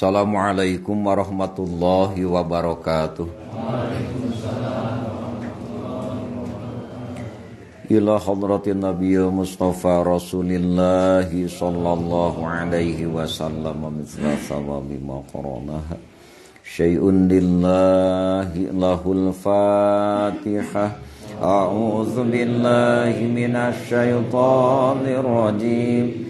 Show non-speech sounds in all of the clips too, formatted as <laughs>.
Assalamualaikum warahmatullahi wabarakatuh. Ila hadratin Nabiyil Mustafa Rasulillah sallallahu alaihi wasallam mithla thawabi ma qaranaha syai'un lillahi lahul fatihah a'udzu billahi minasy syaithanir rajim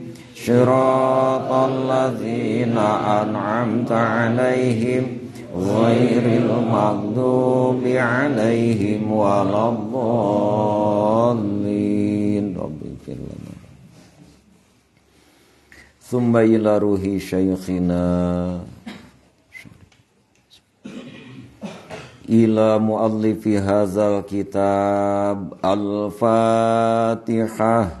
صراط الذين أنعمت عليهم غير المغضوب عليهم ولا الضالين رب اغفر لنا ثم إلى روح شيخنا إلى مؤلف هذا الكتاب الفاتحة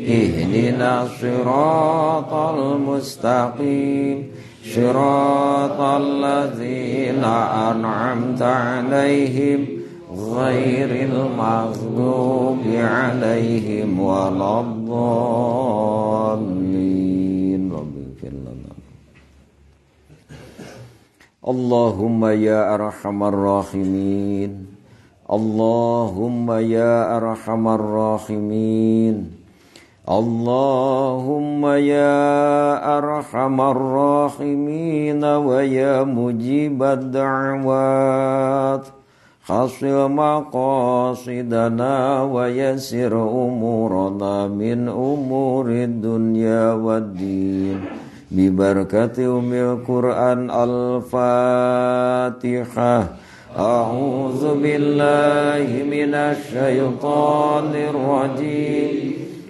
اهدنا الصراط المستقيم صراط الذين أنعمت عليهم غير المغضوب عليهم ولا الضالين اللهم يا أرحم الراحمين اللهم يا أرحم الراحمين اللهم يا أرحم الراحمين ويا مجيب الدعوات خصم مقاصدنا ويسر أمورنا من أمور الدنيا والدين ببركة أم القرآن الفاتحة أعوذ بالله من الشيطان الرجيم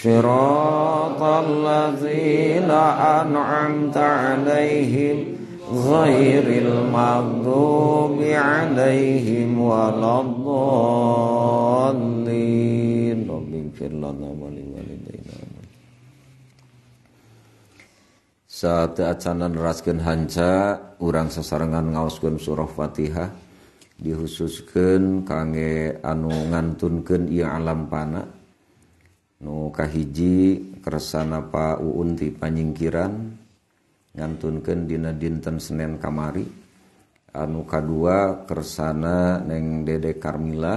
صراط الذين أنعمت عليهم غير المغضوب عليهم ولا الضالين رب اغفر لنا ولوالدينا Saat acanan rasken hanca urang sesarengan ngaoskeun surah Fatihah dihususkan kange anu ngantunkeun ieu alam panah ukahiji Kersana Pakti panyinggiran nganunkan Dina dinten Senin Kamari anuka2 Kersana neng Dede Karmila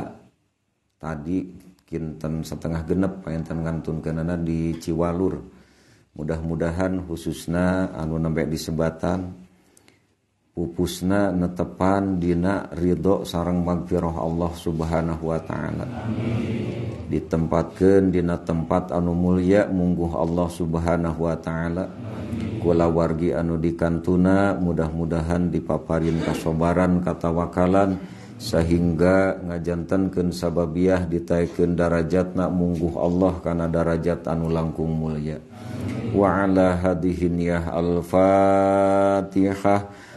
tadi Kinten setengah genep payenten ngantunken di Ciwalur mudah-mudahan khususnya anu neekk disebatan dan pupusna netepan Dina Ridho sarang bangfiroh Allah Subhanahu Wa ta'ala ditempatkan Dina tempat anu mulia Munggu Allah Subhanahuwa ta'ala kulawargi anu di kan tununa mudah-mudahan dipapaaparin kasobaran katawakalan sehingga ngajantankensababiah ditaiken darajatnak muungguh Allah karenarajat anu langkung muya wa Allah hadihinyh alfatah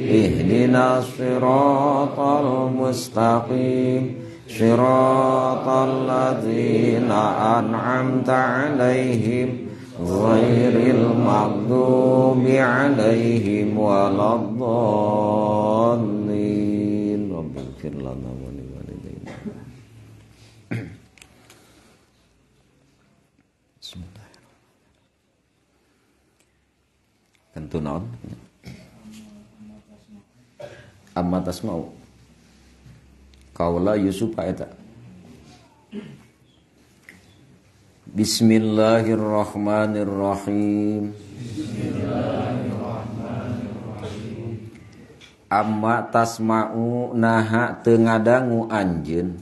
اهدنا الصراط المستقيم صراط الذين أنعمت عليهم غير المغضوب عليهم ولا الضالين رب اغفر لنا ولوالدينا بسم الله كنت نعد amma tasma'u kaula Yusuf aeta Bismillahirrahmanirrahim Bismillahirrahmanirrahim Amma tasma'u naha tengadangu anjin.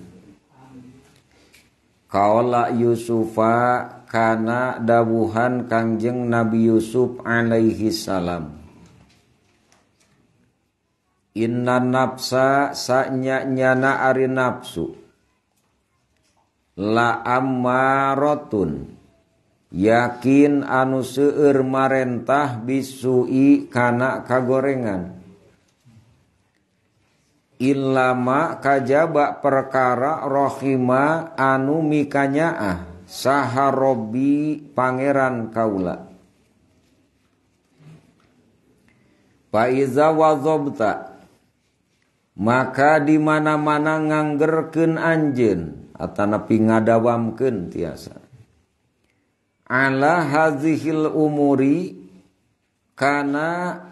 Kaula Yusufa kana dawuhan Kangjeng Nabi Yusuf alaihi salam Inna nafsa sanya nyana ari nafsu La ammarotun Yakin anu seueur marentah bisui kana kagorengan Ilama kajaba perkara rohima anu mikanyaah Saharobi pangeran kaula Iza wazobta maka dimana-mananganger ke anjen atana pinadabam ke tiasa Allah hahil umurikana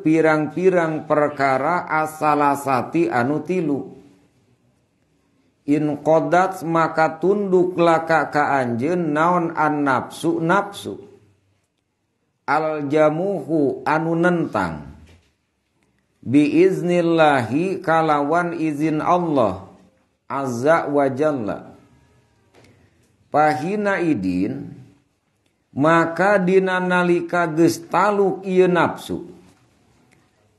pirang-ping perkara asalasati an tilu Inkhodat maka tundu la ka anjen naon an nafsu nafsu Aljamuhu anun entang biiznillahi kalawan izin Allah azza wa jalla pahina idin maka dina nalika geus taluk ieu nafsu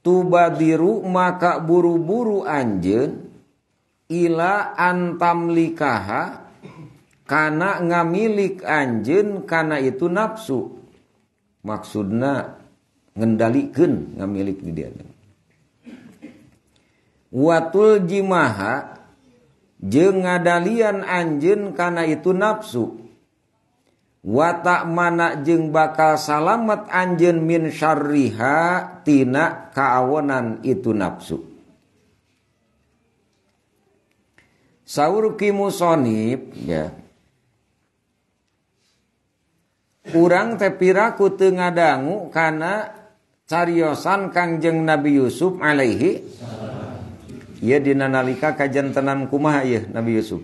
tubadiru maka buru-buru anjeun ila antamlikaha karena ngamilik anjen karena itu nafsu maksudna ngendalikan ngamilik di dia watul jimaha jeng ngadalian anjen karena itu nafsu watak mana jeng bakal salamat anjen min syarriha tina kaawanan itu nafsu Saur kimusonib ya Kurang tepiraku tengah dangu karena cariosan Kangjeng Nabi Yusuf alaihi ia dina nalika kajan tenan kumaha iya Nabi Yusuf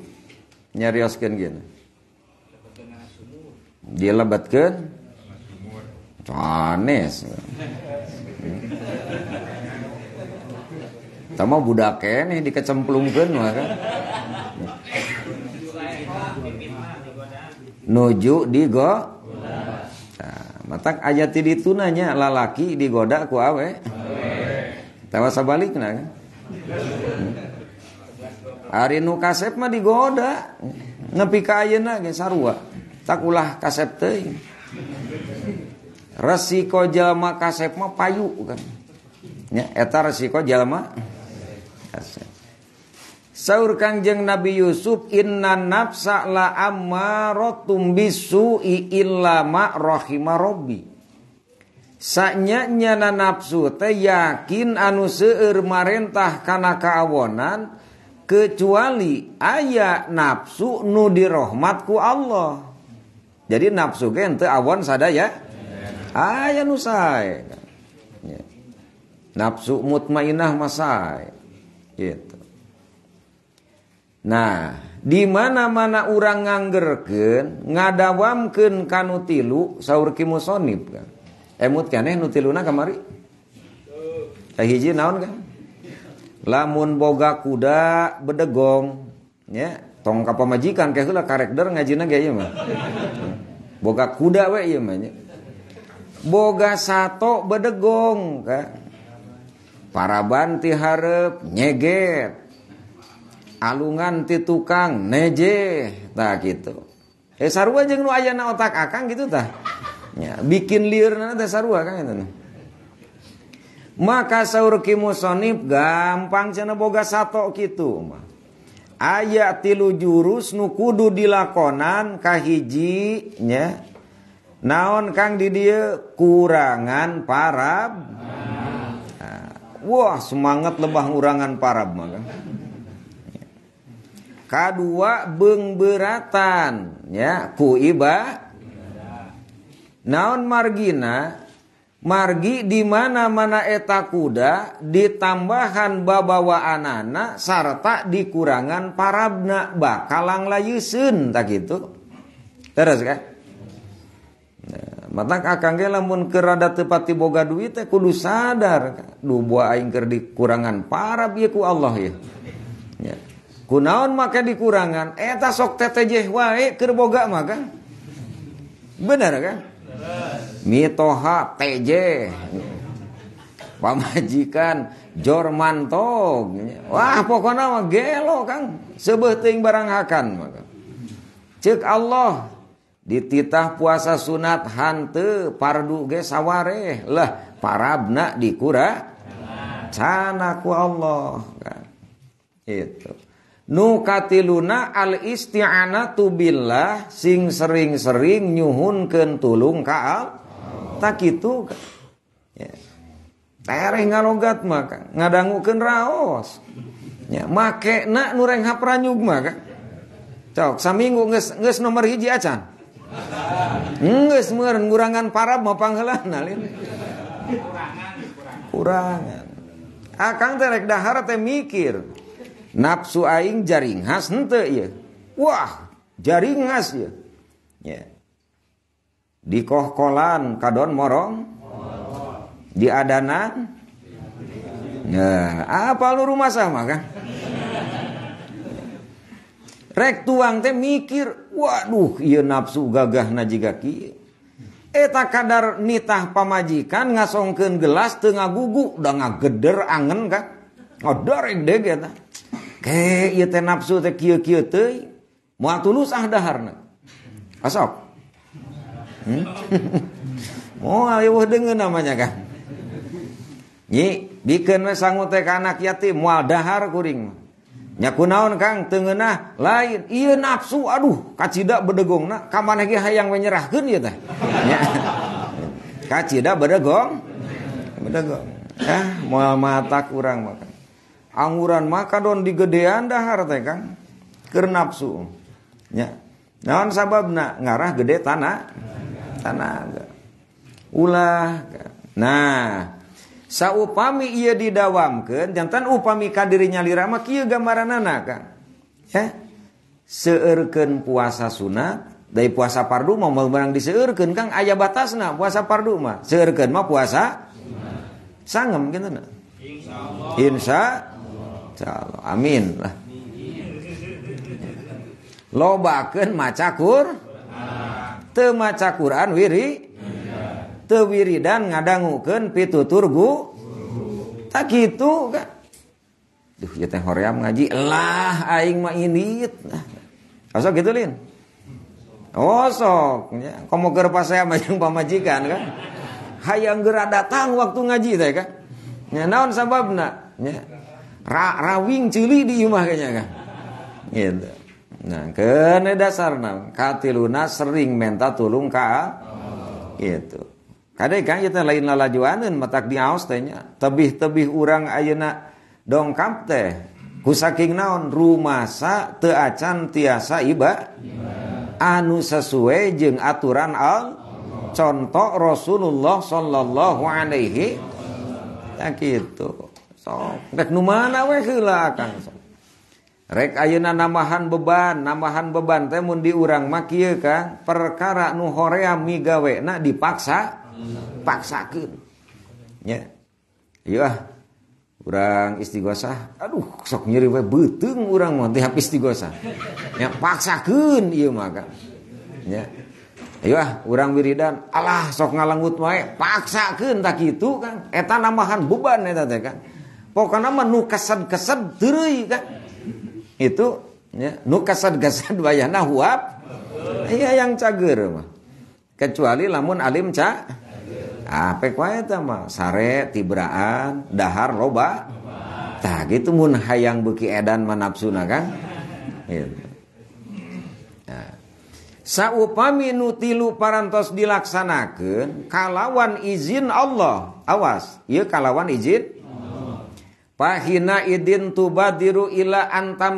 nyarioskan gini dia lebatkan canes sama budak nih dikecemplungkan maka nuju digo nah, matak ayat di tunanya lalaki digoda ku awe tawa sabalik nah kan? Ari nu kasep mah digoda. Nepi ka ayeuna ge sarua. Tak ulah kasep teuing. Resiko jama kasep mah payu kan. Ya, eta resiko jama. kasep. Saur Kangjeng Nabi Yusuf inna nafsa la ammarotum bisu illa ma rahima rabbi saknyanya na nafsu teh yakin anu seueur marentah kana kaawonan kecuali aya nafsu nu dirahmat ku Allah jadi nafsu ge teu awon sadaya aya nu sae nafsu mutmainah masai gitu nah di mana-mana orang anggergen ngadawamken kanu tilu saur kimusonib kan Emut eh, kene nutiluna kamari. hiji naon kan? Lamun boga kuda bedegong ya tong ka pamajikan kayak heula karakter ngajina ge ieu mah. Boga kuda we ieu mah ya. Boga sato bedegong ka. Paraban ti hareup nyeget. Alungan ti tukang neje tah gitu. Eh sarua jeung nu aya na otak akang gitu tah. Ya, bikin liur nana sarua kan itu, Maka saur kimusonip musonib gampang cina boga satu gitu, ayat tilu jurus nukudu dilakonan kahiji nya. Naon kang di dia kurangan parab. wah semangat lebah urangan parab maka, Kedua beng beratan ya ku iba Naon margina margi di mana-mana eta kuda ditambahan babawa anana sarta dikurangan parabna bakalang layusun tak gitu terus kan nah, mata ge lamun kerada tepati boga duit teh kudu sadar duh buah aing keur dikurangan parab ya ku Allah ya ya kunaon maka dikurangan eta sok teteh wae keur boga maka bener kan Mitoha TJ pamajikan Jormantog wah pokoknya mah gelo kang sebeuting barang akan cek Allah dititah puasa sunat hante pardu ge saware lah parabna dikura canaku Allah itu nukatiluna al isti'anatu tubillah sing sering-sering nyuhun kentulung kaal Tak kitu. Ya. Tereh ngalogat raos. Ya, make na nu reng hapranyug mah Cok, saminggu nges geus nomor hiji acan. nges meureun ngurangan parab mau panggilan nalin Kurangan. Kurangan. Akang ah, terek dahar teh mikir nafsu aing jaring has henteu ya wah jaring has ya ya kolan kadon morong di adanan ya apa lu rumah sama kan rek tuang teh mikir waduh iya nafsu gagah najiga kieu eta eh, kadar nitah pamajikan ngasongkeun gelas tengah gugu udah ngageder angen kan ngodoreng oh, deh eta ke iya teh nafsu teh kio kio te, mau tulus ah daharna. Asok. mau hmm? <laughs> Moal eueuh namanya kan. Nyi, bikin we teh anak yatim mau dahar kuring mah. Nya Kang tengenah lain iya nafsu aduh kacida berdegong na. maneh ge hayang menyerahkan ya teh. <laughs> Kacida bedegong. Bedegong. Ah, mau mata kurang maka angguran maka don digedean dahar teh kan keur nafsu nya naon nak ngarah gede tanah tanah ulah nah saupami ia didawamkan jantan upami kadirinya lirama kia gambaran anak kan ya seerken puasa sunat dari puasa pardu mau barang diseerken kang ayah batas puasa pardu mah seerken mah puasa sangem gitu nah insya Allah. Insya taala. Amin lah. bahkan maca kur, te maca Qur'an wiri. wiri dan ngadangukan pitutur gu. Tak gitu kan. Duh, ya teh hoream ngaji. Lah aing mah ini. Asok gitu lin. Oh sok, ya. komo keur saya saya jeung pamajikan kan. Hayang gerak datang waktu ngaji saya kan. Nya naon sababna? Nya Ra, rawing cili di rumah kayaknya kan. Gitu. Nah, kene dasarna katiluna sering menta tulung ka gitu. Kadai kan kita lain lalajuaneun matak di aos tanya. nya. Tebih-tebih urang ayana dongkap teh kusaking naon rumasa teu acan tiasa iba anu sesuai jeng aturan al contoh Rasulullah sallallahu alaihi ya gitu sok. Rek nu mana we heula Kang Rek ayeuna namahan beban, namahan beban teh mun diurang mah kieu Kang, perkara nu horea migawena dipaksa paksakeun. Nya. ya, iya, ah. Urang istighosah, aduh sok nyeri we beuteung urang mah teh istighosah. Nya paksakeun ieu mah Kang. Nya. Ayo iya ah, urang wiridan, Allah sok ngalangut wae, paksakeun tak kitu kan. Eta namahan beban eta teh kan pokoknya mah nu kasad kasad kan itu ya nu kasad kasad bayana huap iya yang cager mah kecuali lamun alim ca ah pek wae mah sare tibraan dahar loba tah gitu mun hayang beki edan manapsuna kan gitu. Nah. Iya. Ya. Saupami nutilu parantos dilaksanakan kalawan izin Allah awas ya kalawan izin Pahina idin tubadiru ila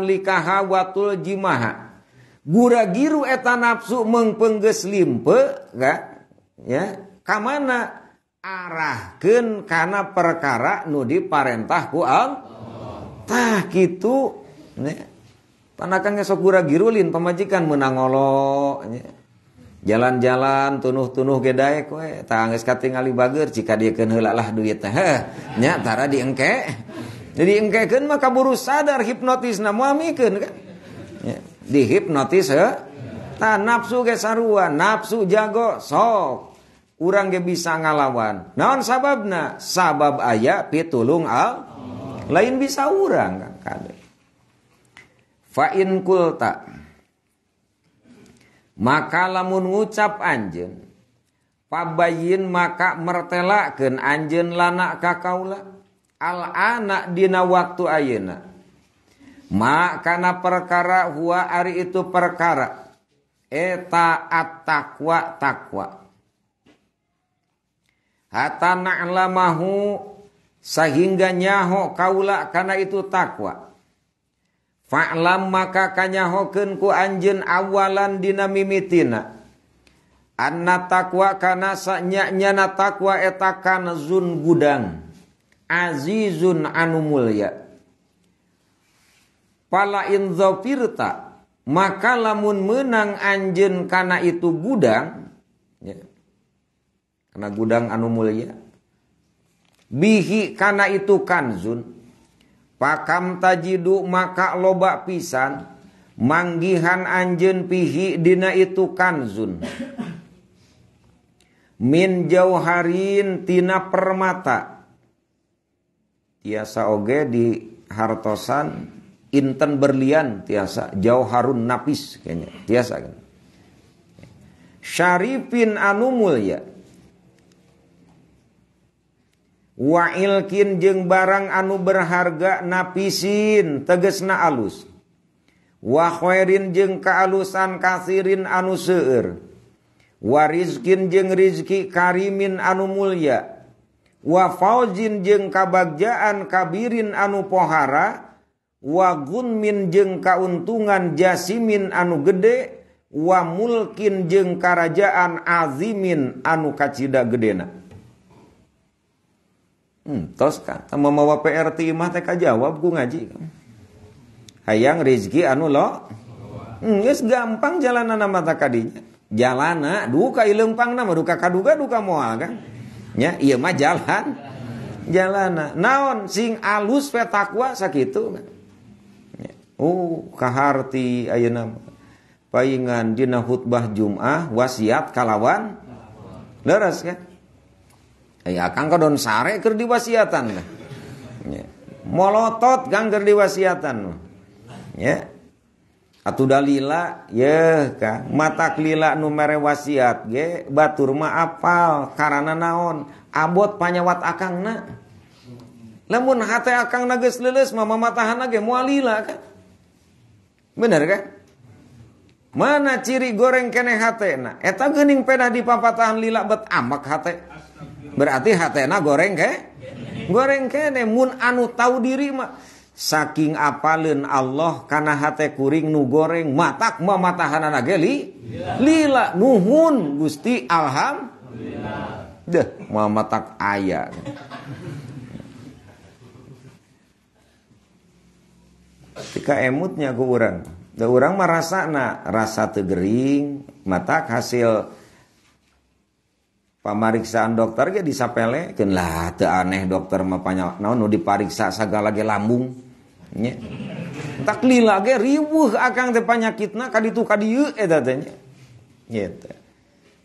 likaha watul jimaha. Guragiru eta nafsu mengpengges limpe, gak? Ya, kamana arahkan karena perkara nu diparentah ku Tah gitu. ne Tanakan sok guragirulin pemajikan menangolo. Ya. jalan-jalan tunuh-tuh gedai koeitnya diengkekg makaburu sadar hipnotis na di hipnotis nafsu nafsu jago sok urang bisa ngalawan naon sabab na sabab aya pitulung al lain bisa urang fakulta maka lamun ngucap anjen pabayin maka mertelakan anjen lanak kakaula al anak dina waktu ayeuna maka na perkara hua ari itu perkara eta at takwa takwa hatta na'lamahu sehingga nyaho kaula karena itu takwa Fa'lam maka kanyahokeun ku anjeun awalan dina mimitina. Anna takwa kana sanyanya takwa eta zun gudang. Azizun anu mulya. Pala in zafirta maka lamun menang anjeun kana itu gudang ya. Kana gudang anu mulya. Bihi kana itu kanzun pakam tajidu maka loba pisan manggihan anjen pihi dina itu kanzun min jauharin tina permata tiasa oge di hartosan inten berlian tiasa jauharun napis kayaknya tiasa kan syarifin Anumul ya Wailkin jeung barang anu berharga napisin teges na alus Wahkhoin jeung kealusan kasirin anu Seeur warizkin jeungrizzki Karimin anu mulyya Wafauzi jeung kabagjaan kabirin anu pohara Wagunmin jeng kauntungan jasimin anu gede wammukin jeungng kerajaan azimin anu kacitagedena Hmm, terus kan, mau mamawa PRT mah teka jawab ku ngaji. Hayang rezeki anu lo. Hmm, yes, gampang jalanan nama takadinya. Jalana duka ilempang nama duka kaduga duka moal kan. Ya, iya mah jalan. Jalana. Naon sing alus petakwa takwa sakitu. Kan. uh Ya. Oh, kaharti ayeuna paingan dina khutbah Jumat ah, wasiat kalawan leres kan Ya kang kadon sare ker diwasiatan. Ya. Molotot kang ker diwasiatan. Ya. Atu dalila ya, kang mata kelila nu mere wasiat ge batur ma apal karana naon abot panyawat akangna. Lamun hati akang nages leles mama matahan ge mualila kan. Bener kan? Mana ciri goreng kene hate na? Eta gening pedah di papatahan lila bet amak hate. Berarti hatena goreng ke? Goreng kene mun anu tahu diri mah. Saking apalin Allah karena hate kuring nu goreng matak ma matahanana ge Lila nuhun Gusti alham. Deh, ma matak ayah ketika emutnya ke orang. Da orang merasa na rasa tegering, matak hasil Pemeriksaan dokter ge disapelekeun lah teu aneh dokter mah panyak naon nu dipariksa sagala ge lambung nya tak lila ge riweuh akang teh panyakitna ka ditu ka dieu eta teh nya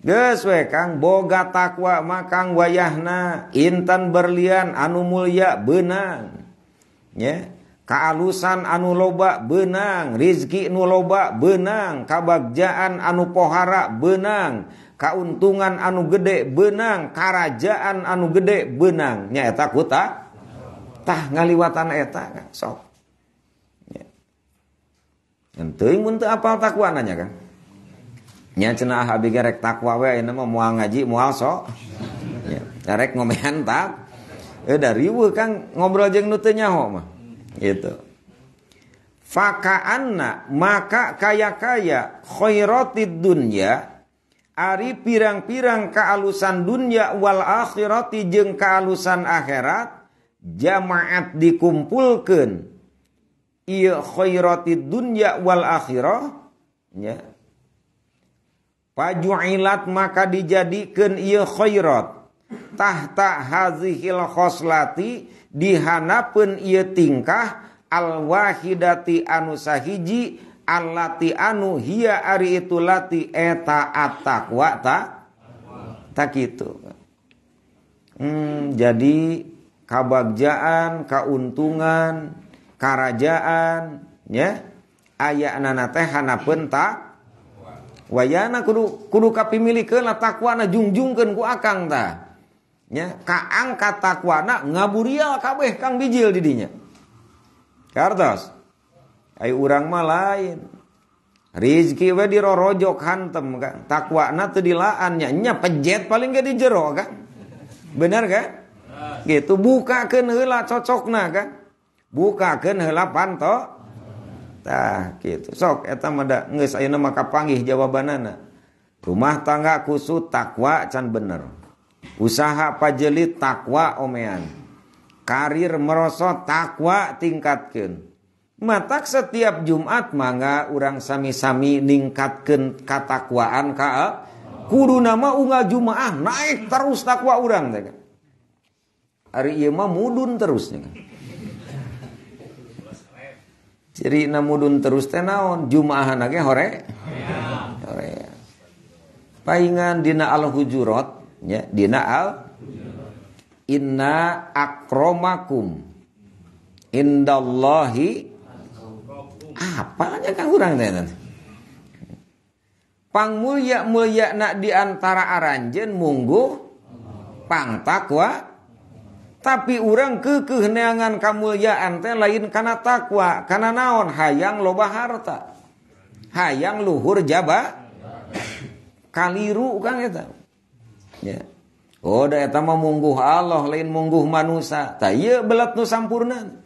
Geus we Kang boga takwa mah Kang wayahna intan berlian anu mulia benang. Ya. Kaalusan anu loba benang, rizki nu loba benang, kabagjaan anu pohara benang, kauntungan anu gede benang kerajaan anu gede benang nyaeta kuta tah ngaliwatan eta sok entuin Enteng untuk apal takwa nanya kan Nya cenah habige rek takwa we muang mau moal ngaji moal sok. Ya. ya ngomehan tak. Eh dari bu kan ngobrol jeng nu teu mah. Gitu. Fakahana maka kaya-kaya khairatid dunya Ari pirang-pirang kealusan dunyawal akhhirti jeung kealusan akhirat jamaat dikumpulkankhoirotinyawaloh Pajulat maka dijadikaniakhottahta Hazihilkhoslati dihanapun ia tingkah alwahidati anu sahhiji, Allati anu hiya ari itu lati eta atakwa ta tak itu Hmm, jadi kabagjaan, keuntungan kerajaan ya aya nana teh hanapeun ta wayana kudu kudu kapimilikeun takwana jungjungkeun ku akang ta. Ya, kaangkat takwana ngaburial kabeh kang bijil didinya. Kartos. Ayo urang mah lain. Rizki we dirorojok hantem kan. Takwana teu dilaannya nya pejet paling gak di kan. benar kan? Gitu bukakeun cocok na kan. buka heula panto. Tah gitu. Sok eta mah da geus ayeuna mah jawabanana. Rumah tangga kusut takwa can bener. Usaha pajelit takwa omean. Karir merosot takwa tingkatkan matak setiap Jumat mangga orang sami-sami ningkatkan katakwaan ka eh? kudu nama unga Jumaah naik terus takwa urang teh hari kan? ieu mah mudun terus nih. Ciri kan? mudun terus teh naon Jumaahan lagi hore hore paingan dina al-hujurat ya dina al inna akromakum indallahi apa apanya kan kurang teh nanti pang mulia mulia nak diantara aranjen munggu pang takwa tapi urang ke kamu ya ante lain karena takwa karena naon hayang loba harta hayang luhur jaba kaliru kang kita, ya oh dah eta mah mungguh Allah lain mungguh manusia tak iya belat nu sampurna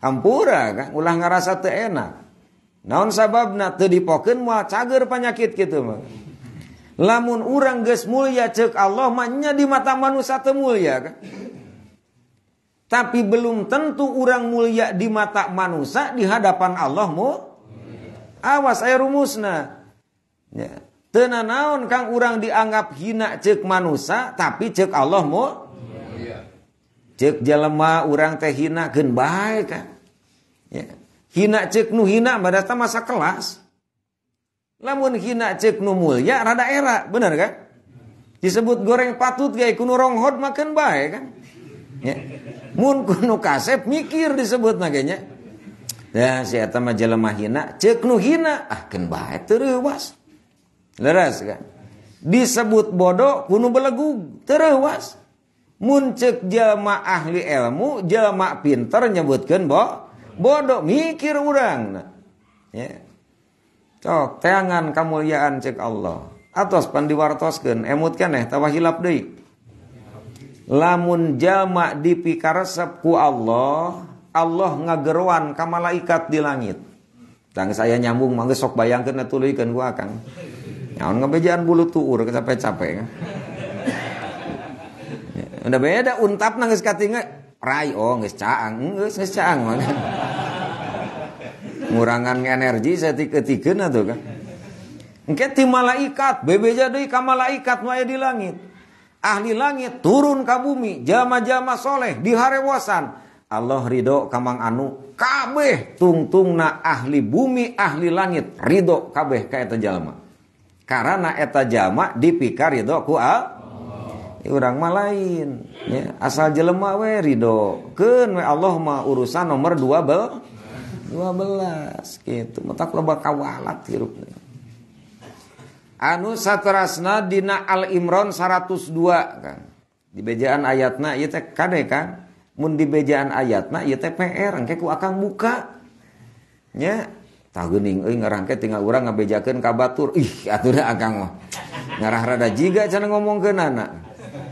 Ampura kan ulah ngerasa teu enak. Naon sababna teu dipokeun moal cager penyakit kitu mah. Lamun urang geus mulia cek Allah mah nya di mata manusia teu mulia kan. Tapi belum tentu orang mulia di mata manusia di hadapan Allah mu. Awas air rumusna. Ya. Tena naon kang orang dianggap hina cek manusia tapi cek Allah mu. Iya. Cek jelema orang teh hina gen baik kan. Ya. Hina cek nu hina pada masa kelas. Lamun hina cek nu mulia rada era, benar kan? Disebut goreng patut gay kuno hot makan baik kan? Ya. Mun kuno kasep mikir disebut naganya. Ya si eta jelema hina, cek nu hina ah ken baik tereuwas. leras kan? Disebut bodoh kunu belagu terewas. Mun cek jelema ahli ilmu, jama pinter nyebutkan bahwa bodoh mikir orang ya cok teangan kemuliaan cek Allah atos pandiwartoskeun emutkan eh tawahilap deh, lamun jamak dipikaresep ku Allah Allah ngageruan kamalaikat di langit tang saya nyambung mangga sok bayangkeun atuluykeun ku akang nyaon ngebejaan bulu tuur capek-capek <laughs> ya, udah beda untap nangis katinga Rai oh nggak caang, mm, nggak caang Ngurangan energi setiga ketika nah tuh kan. Engke ikat malaikat, jadi deui ka malaikat wae di langit. Ahli langit turun kabumi bumi, jama-jama soleh di harewasan. Allah ridho kamang anu kabeh tungtungna ahli bumi ahli langit ridho kabeh ka eta jalma. Karena eta jama dipikar ridho ku Allah orang ya, mah lain ya. asal jelema we ridho ken we Allah mah urusan nomor dua belas, gitu metak loba kawalat hirupna anu satrasna dina Al imron 102 kan di bejaan ayatna ieu teh kade kan mun di bejaan ayatna ieu teh PR engke ku akang buka nya tah geuning euy ngarangke tinggal urang ngabejakeun ka batur ih atuh akang mah ngarah rada jiga ngomong ke Nana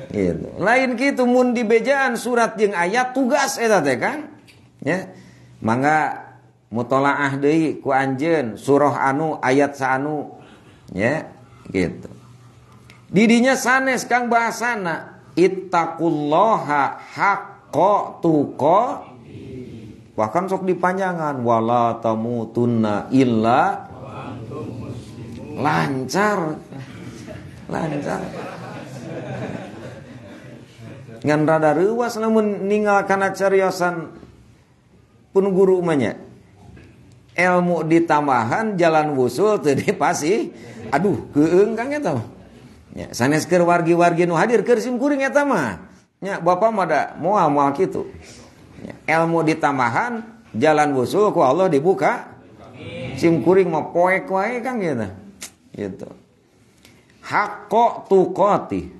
gitu. lain gitu mun di bejaan surat yang ayat tugas eta teh kan ya mangga mutolaah deui ku anjeun surah anu ayat saanu ya gitu didinya sanes kang bahasana ittaqullaha haqqa tuqa bahkan sok dipanjangan wala tamutunna illa lancar lancar ngan rada ruas namun ningal karena cariosan pun guru umanya ilmu ditambahan jalan wusul tadi pasti aduh keeng kan ya tahu ya sanes wargi-wargi nu hadir ker sim kuring mah ya, bapak mah da mual moal kitu ya, ilmu ditambahan jalan wusul ku Allah dibuka sim kuring mau poek wae kan gitu gitu hakko tukoti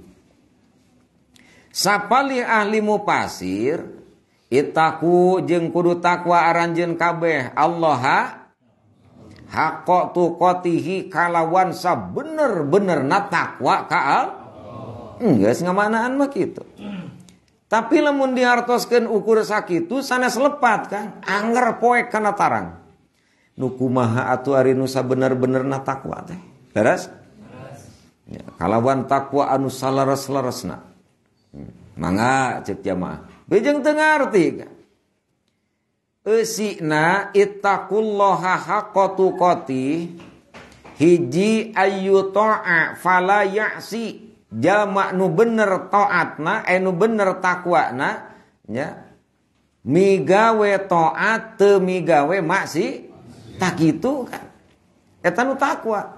sapali ahlimu pasir itaku jeng kudu takwa aranjen kabeh Allah hakko kotihi kalawan sabener-bener na takwa kaal enggak oh. ngamanaan mah gitu tapi lemun dihartoskan ukur sakitu sana selepat kan anger poek kana tarang nukumaha atu arinusa bener-bener na takwa teh beres ya, kalawan takwa anu salaras-larasna manga cek jamaah bejeng tiga Esina ittaqullaha haqqa koti hiji ayu ta'a fala ya'si jamak nu bener taatna eh nu bener takwana nya migawe taat teu migawe maksi tak itu kan eta nu takwa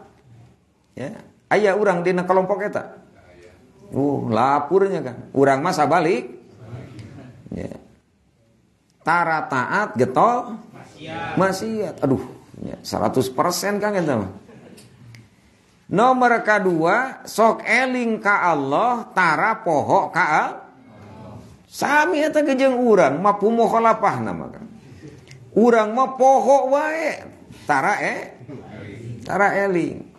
ya aya urang dina kelompok eta Uh, lapurnya kan. Urang masa balik. Ya. Tara taat getol masih, Aduh, ya, 100% kan gitu. mah. Nomor kedua, sok eling ka Allah, tara poho ka Allah. Sami eta kejeng urang mah pumohalapah nama kan. Urang mah poho wae, tara eh tara eling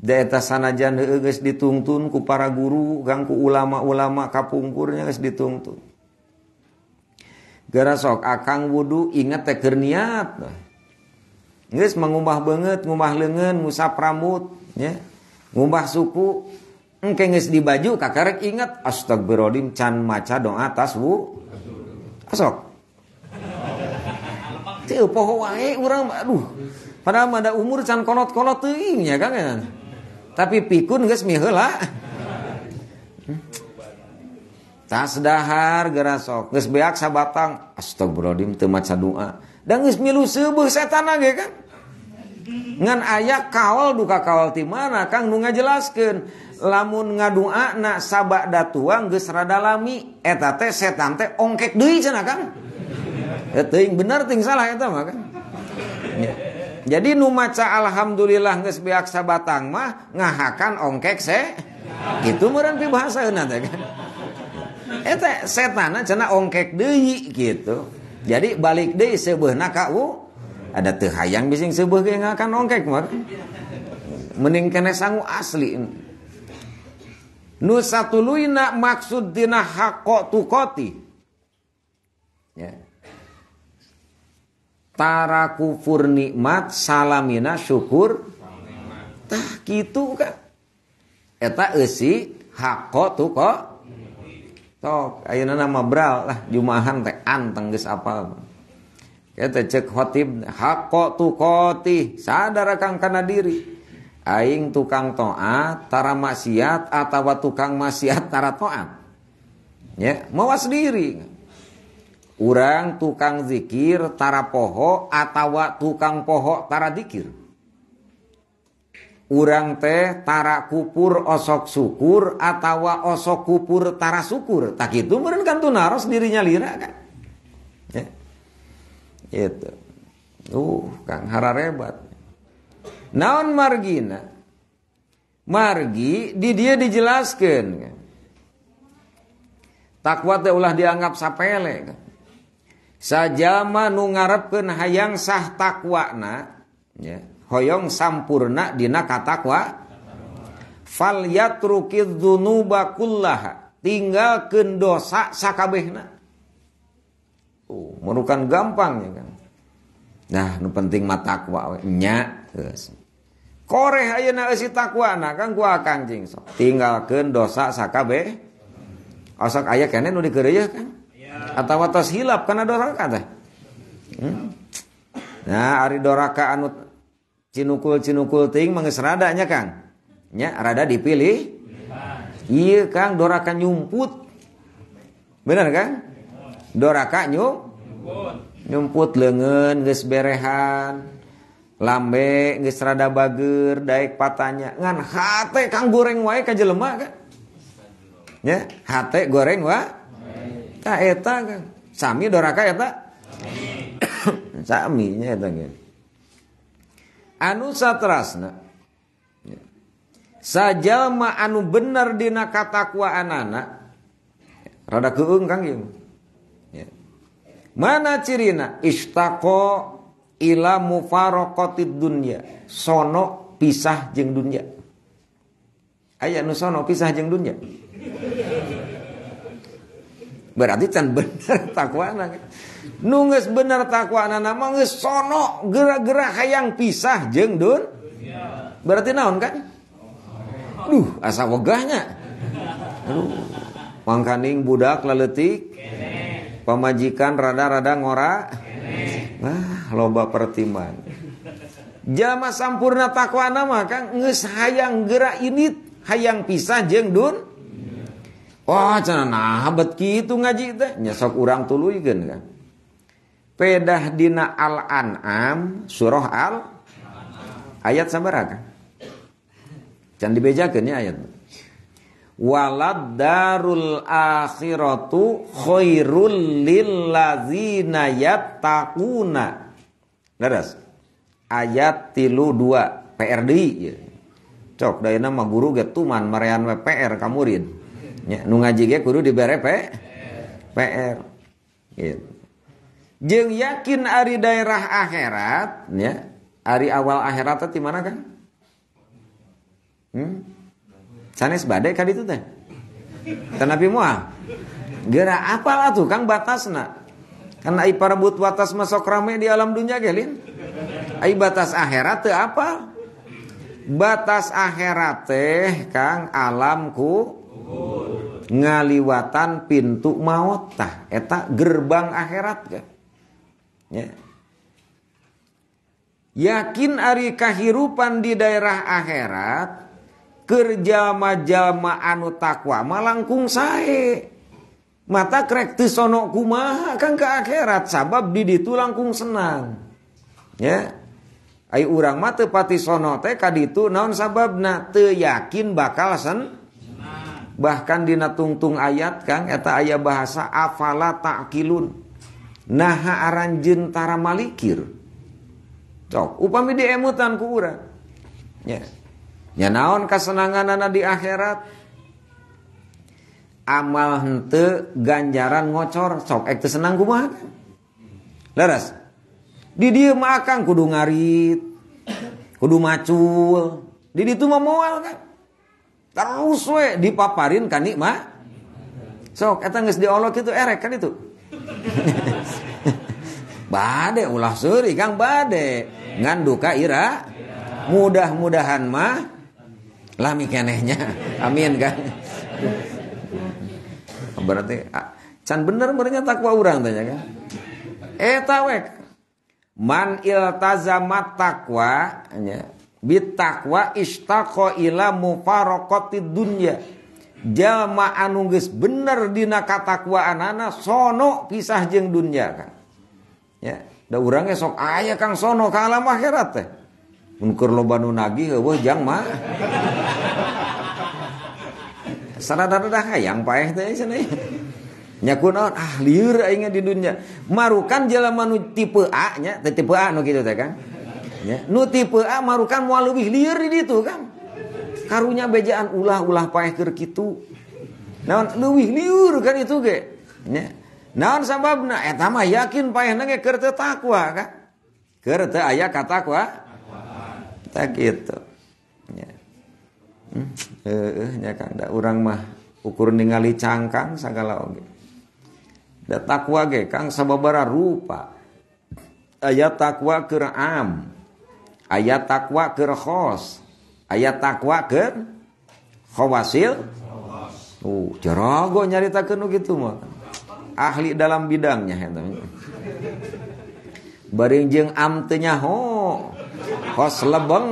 daeta sanajan geus dituntun ku para guru gangku ulama-ulama kapungkurnya geus dituntun gara sok akang wudu ingat teh keur niat geus mangumah banget ngubah leungeun ngusap rambut ya, ngumah suku engke geus di baju kakarek ingat astagfirullahalazim can maca doa atas wu asok teu poho wae urang aduh padahal ada umur can konot tuh teuing ya kan tapi pikun geus miheula tas dahar gerasok geus beak sabatang astagfirullahaladzim temat maca doa dan geus milu seueuh setan ge kan ngan ayak kawal duka kawal ti mana kang nu ngajelaskeun lamun ngadua nak sabak datuang geus rada lami eta teh setan teh ongkek deui cenah kang teuing bener ting salah eta mah kan jadi numaca alhamdulillah geus beak sabatang mah ngahakan ongkek se gitu meureun pi bahasa teh kan eta eh setan cenah ongkek deui gitu jadi balik deui sebeuna ka u ada teh hayang bising seubeuh ge ngahakan ongkek mah mending kene sangu asli nu satuluina maksud dina haqqo tuqati Tara kufur nikmat salamina syukur tah gitu kan eta esi hako tuh kok tok ayeuna nama bral lah jumahan teh anteng geus apal eta cek khotib hako tuh koti sadar kang kana diri aing tukang toat tara maksiat atawa tukang maksiat tara toat ya mawas diri orang tukang zikir tara poho atawa tukang poho tara zikir. urang teh tara kupur osok syukur atau osok kupur tara syukur tak itu meren kan tuh naros dirinya lira kan ya. itu uh kang hararebat naon margina margi di dia dijelaskan kan. takwa teh ulah dianggap sapele kan sajama nu ngarepkeun hayang sah takwana ya hoyong sampurna dina katakwa fal yatrukiz dzunuba kullaha tinggalkeun dosa sakabehna oh uh, merukan gampang ya kan nah nu penting matakwa nya geus koreh ayeuna eusi na kan gua kancing, sok tinggalkeun dosa sakabeh osok aya kene nu dikereuyeun ya kan atau atas hilap karena doraka teh hmm? nah ari doraka anu cinukul cinukul ting mengges radanya kang nya rada dipilih iya kang doraka nyumput bener kan doraka nyum nyumput lengan geus berehan lambe geus rada bager daek patanya ngan hate kang goreng wae ka jelema kan ya hate goreng wae Tah eta kan. Sami doraka eta. Sami <coughs> nya eta geus. Anu satrasna sajalma anu bener dina katakwa anana rada keung kang ieu ya. mana cirina istaqo ila mufaraqatid dunya sono pisah jeng dunya aya nu sono pisah jeng dunya berarti kan bener <laughs> takwa anak nunges bener takwa anak nama ngesono sono gerak-gerak hayang pisah jeng dun berarti naon kan duh asa wegahnya aduh mangkaning budak leletik, pemajikan rada-rada ngora nah loba pertimbangan jama sampurna takwa nama kan nges hayang gerak ini hayang pisah jeng dun Wah, cina nah abad gitu ngaji teh nyesok urang tuluykeun kan. Pedah dina Al-An'am surah Al ayat sabaraha Jangan dibejakan ya ayat. Walad darul akhiratu khairul lil ladzina yattaquna. Leres. Ayat tilu dua prd Cok, dayana mah guru getuman Marian PR kamurin. Ya, nu ngaji ge kudu dibere pe PR. Gitu. Jeng yakin ari daerah akhirat ya, ari awal akhirat di mana kan? Hmm? Sanes badai kali itu teh. Tanapi muah. Gera lah tuh Kang kan batas batasna. Karena ai parebut batas masuk rame di alam dunia gelin. Ai batas akhirat teh apa? Batas akhirat teh Kang alamku ngaliwatan pintu maut tah eta gerbang akhirat ka ya. ya. yakin ari kahirupan di daerah akhirat kerja majama anu takwa malangkung sae mata krek teu sono kumaha kan ke akhirat sabab di ditu langkung senang ya ai urang mah teu pati sono teh kaditu naon sababna teu yakin bakal sen bahkan dina tungtung ayat Kang eta ayat bahasa afala ta'qilun naha aran tara malikir cok upami diemutan ku urang ya ya naon kasenanganana di akhirat amal henteu ganjaran ngocor cok ek teu senang kumaha leres di dieu mah kudu ngarit kudu macul di ditu mah kan Terus we dipaparin kan nikmat. Sok eta geus diolok itu erek kan itu. <laughs> bade ulah seuri Kang bade ngan duka ira. Mudah-mudahan mah lami kenehnya. <laughs> Amin kan. <laughs> Berarti can bener merenya takwa orang tanya kan. Eta tawek man iltazamat takwa bitakwa istaqo ila mufaraqati dunya jama anungges bener dina katakwa anana sono pisah jeng dunya kan ya da urangnya sok ayah kang sono ka alam akhirat teh mun keur loba nu nagih eueuh jang mah <laughs> sarada-rada hayang paeh teh eh, sini nyaku ah liur aingnya di dunia marukan jalan manu tipe A nya tipe A no gitu teh kan Ya. Nu tipe A ah, marukan mau lebih liar di itu kan. Karunya bejaan ulah-ulah paeh ker kitu. Naon leuwih liur kan itu ge. Ya. Naon sababna eta eh, mah yakin paehna ge keur teu takwa kan. Keur teu aya katakwa. Tak gitu. Ya. eh, nya Kang, da urang mah ukur ningali cangkang sagala oge. Da takwa ge Kang sababara rupa. ayah takwa keram ayat takwa ke khos ayat takwa ke khawasil uh jarogo nyarita kenu gitu mah ahli dalam bidangnya bareng baring jeung ho khos lebeng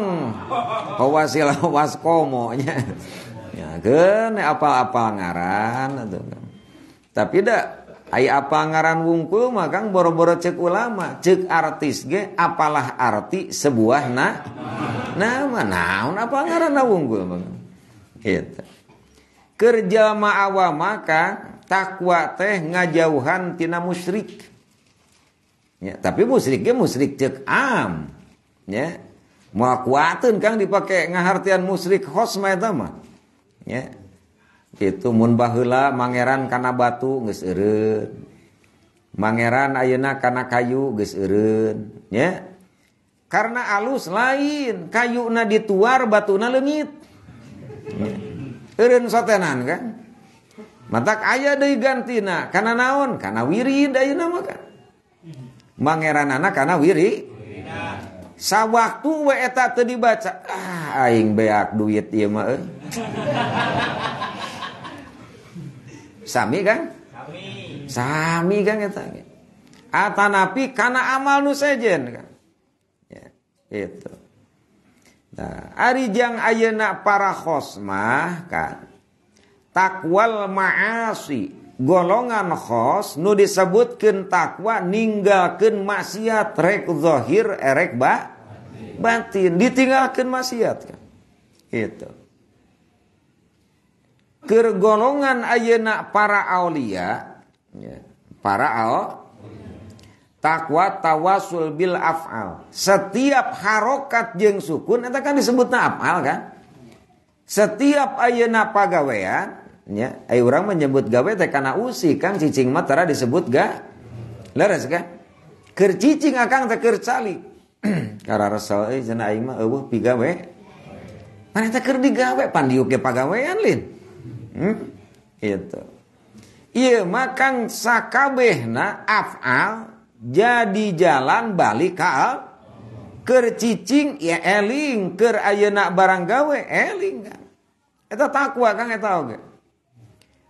khawasil khawas komo nya ya apa-apa ngaran tapi dah Ay apa ngaran wungkul makang boro-boro cek ulama cek artis ge apalah arti sebuah na nama naun apa ngaran wungkul makang gitu. kerja ma'awa maka takwa teh ngajauhan tina musyrik ya, tapi musyriknya musyrik cek am ya mau kuatin kang dipakai ngahartian musyrik hosma eta ya itumun bahula mangerankana batu ngerut mangeran ayeunakana kayu gesunnya karena alus lain kayu na dituar batu nalengit sotenan kan mata ayah di gantina karena naon karena wirin dayuna maka mangeran anak karena wiri sabah tutato dibaca ah aying beak duit y <laughs> Sami kan? Sami. Sami kan kita. napi karena amal nu sejen kan. Ya, itu. Nah, jang ayena para khosmah kan takwal maasi golongan khos nu disebutkan takwa ninggalkan maksiat rek zahir erek ba batin ditinggalkan maksiat kan itu kergolongan ayena para aulia ya, para al takwa tawasul bil afal setiap harokat jeng sukun itu kan disebutnya afal kan setiap ayena pagawean ya ayo orang menyebut gawe teh karena usi kan cicing matara disebut ga leres kan kercicing cicing akang teh kercali karena <clears throat> kara resel eh, euy cenah aing pigawe mana teh keur digawe pandiuk ge pagawean lin hmm? itu iya makan sakabehna afal jadi jalan balik ke kercicing ya eling ker ayana barang gawe eling kan itu takwa kang itu oge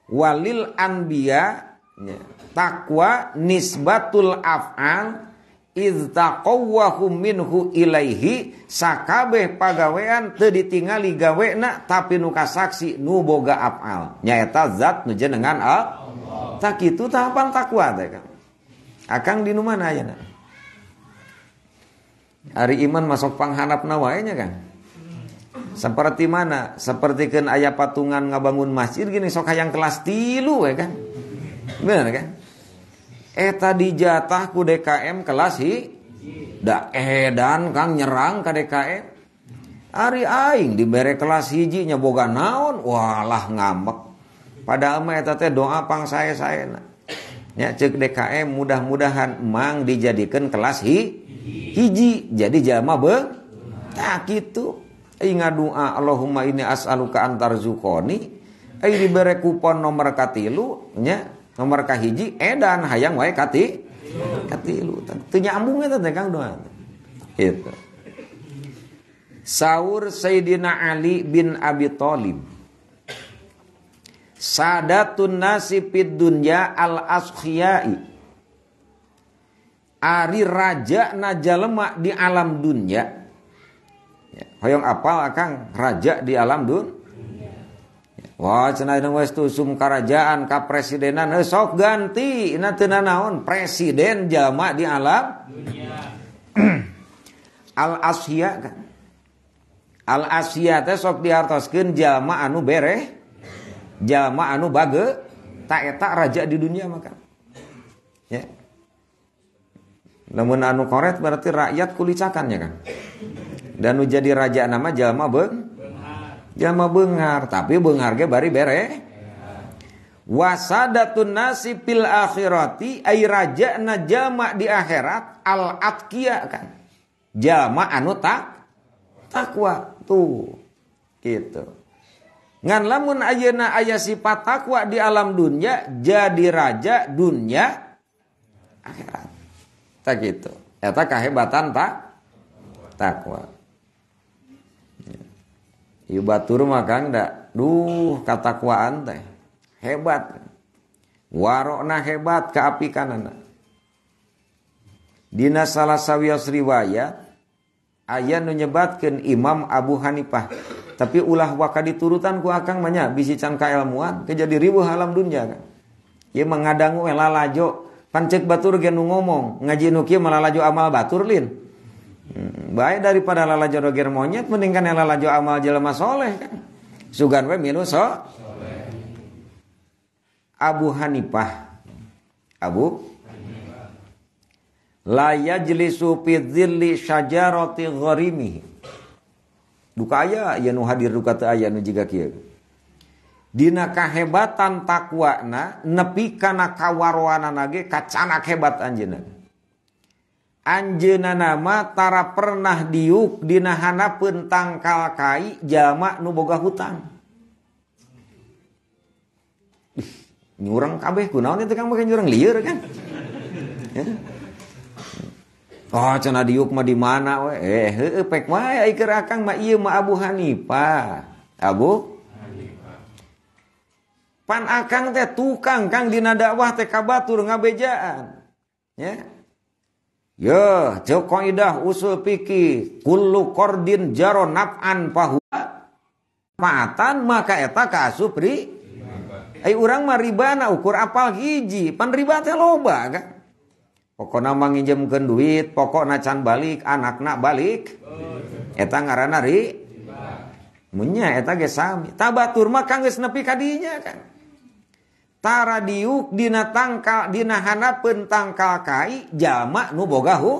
walil anbiya ya. takwa nisbatul afal iztaqawwahum minhu ilaihi sakabeh pagawean teu ditingali gawena tapi nu kasaksi nu boga afal nyaeta zat nu jenengan al tak itu tahapan takwa teh kan akang di nu mana ayeuna hari iman masuk panghanap nawainya kan seperti mana seperti kan ayah patungan ngabangun masjid gini sok hayang kelas tilu ya eh, kan benar kan eta eh, dijatah ku DKM kelas hi da edan eh, kang nyerang ke DKM Ari aing dibere kelas hiji boga naon walah ngambek padahal mah eta doa pang saya saya na. ya cek DKM mudah-mudahan emang dijadikan kelas hi hiji jadi jama be tak nah, gitu ingat doa Allahumma ini as'aluka antar zukoni ai dibere kupon nomor katilu nya nomor kahiji edan hayang wae kati katilu teu nyambung eta teh Kang Doan gitu saur Sayyidina Ali bin Abi Thalib sadatun nasipid dunya al askhiyai Ari raja na di alam dunya. Ya, hoyong apal akang raja di alam dun Wah dan westu sum kerajaan kapresidenan esok eh, ganti ina tena naon presiden jama di alam dunia. <clears throat> Al Asia kan. Al Asia teh sok dihartoskeun jama anu bereh. jama anu bage tak etak raja di dunia maka. Ya. namun anu koret berarti rakyat kulicakannya kan. Dan jadi raja nama jama beng Jama bengar, tapi bengar bengarnya bari bere. Wasadatun nasi fil akhirati ay na jama di akhirat al atkia kan. Jama anu tak takwa tuh. Gitu. Ngan lamun ayeuna aya sifat takwa di alam dunia jadi raja dunia akhirat. Tak gitu. Eta kahebatan tak takwa. Ibu batur mah Kang dak. Duh, katakwaan teh. Hebat. Warokna hebat keapikanana. Dina salah sawios riwayat ayat nu Imam Abu Hanifah. Tapi ulah waka diturutan ku Akang manya bisi cangka ilmuan kejadi ribu halam dunia. kan. Ia mengadangu elalajo pancek batur genu ngomong ngaji nukia malalajo amal batur lin baik daripada lalajo roger monyet mendingan yang lalajo amal jelema soleh kan. Sugan we milu so. Abu Hanifah. Abu La yajlisu fi dhilli syajarati gorimi Duka aya aya nu hadir duka teu aya nu jiga kieu. Dina kahebatan takwana nepi kana kawarwanana ge kacana hebat anjeunna. Anjena nama tara pernah diuk dinahana pentang kalkai jama nuboga hutang. nyurang kabeh kunaon itu kan mungkin nyurang liur kan. Ya. Oh cina diuk mah di mana Eh, Eh heuh pek mah ya iker akang mah iya mah Abu hanipa Abu Pan akang teh tukang kang dina dakwah teh kabatur ngabejaan. Ya, Ya, jauh kaidah usul pikir kullu kordin jaro naf'an pahu maatan maka eta kasu pri Ay eh, urang mah ribana ukur apal hiji pan riba teh loba kan. Pokona manginjemkeun duit, pokokna can balik, anakna balik. Eta ngaranna ri. Munya eta ge sami. Tabatur mah kanggeus nepi kadinya kan. tara diuk dina tangka dihana penangngka kai jamak nu bogahu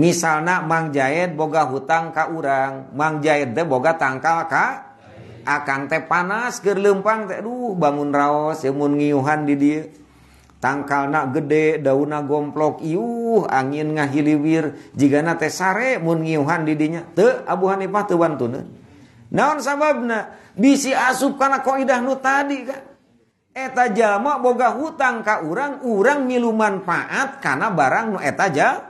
misal mangjahit boga hutang ka urang mangjahit de boga tangkal ka akan te panas ger lempang tehruh bangun raosmunuhan did tangka na gede dauna gompplok iu angin ngahiliwir jika natesaremunuhan didinya the Abuhan Ipatwan tun daun sabab bisi asupkana koidah Nu tadi gak eta jalma boga hutang ka urang urang miluman paat karena barang nu eta ja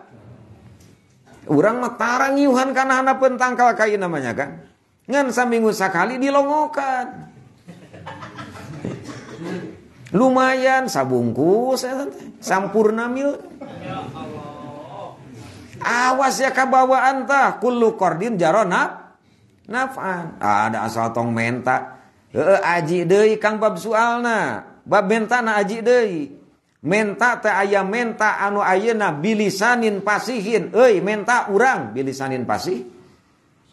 urang tarang yuhan karena hana tangkal kain namanya kan ngan saminggu sakali dilongokan lumayan sabungkus ya, sampurna mil awas ya kabawaan tah kullu kordin jarona nafan ada asal tong menta Aji Dei Kang bab soalna bab mentana Aji Dei menta teh ayam menta anu ayena bilisanin pasihin ei menta urang bilisanin pasih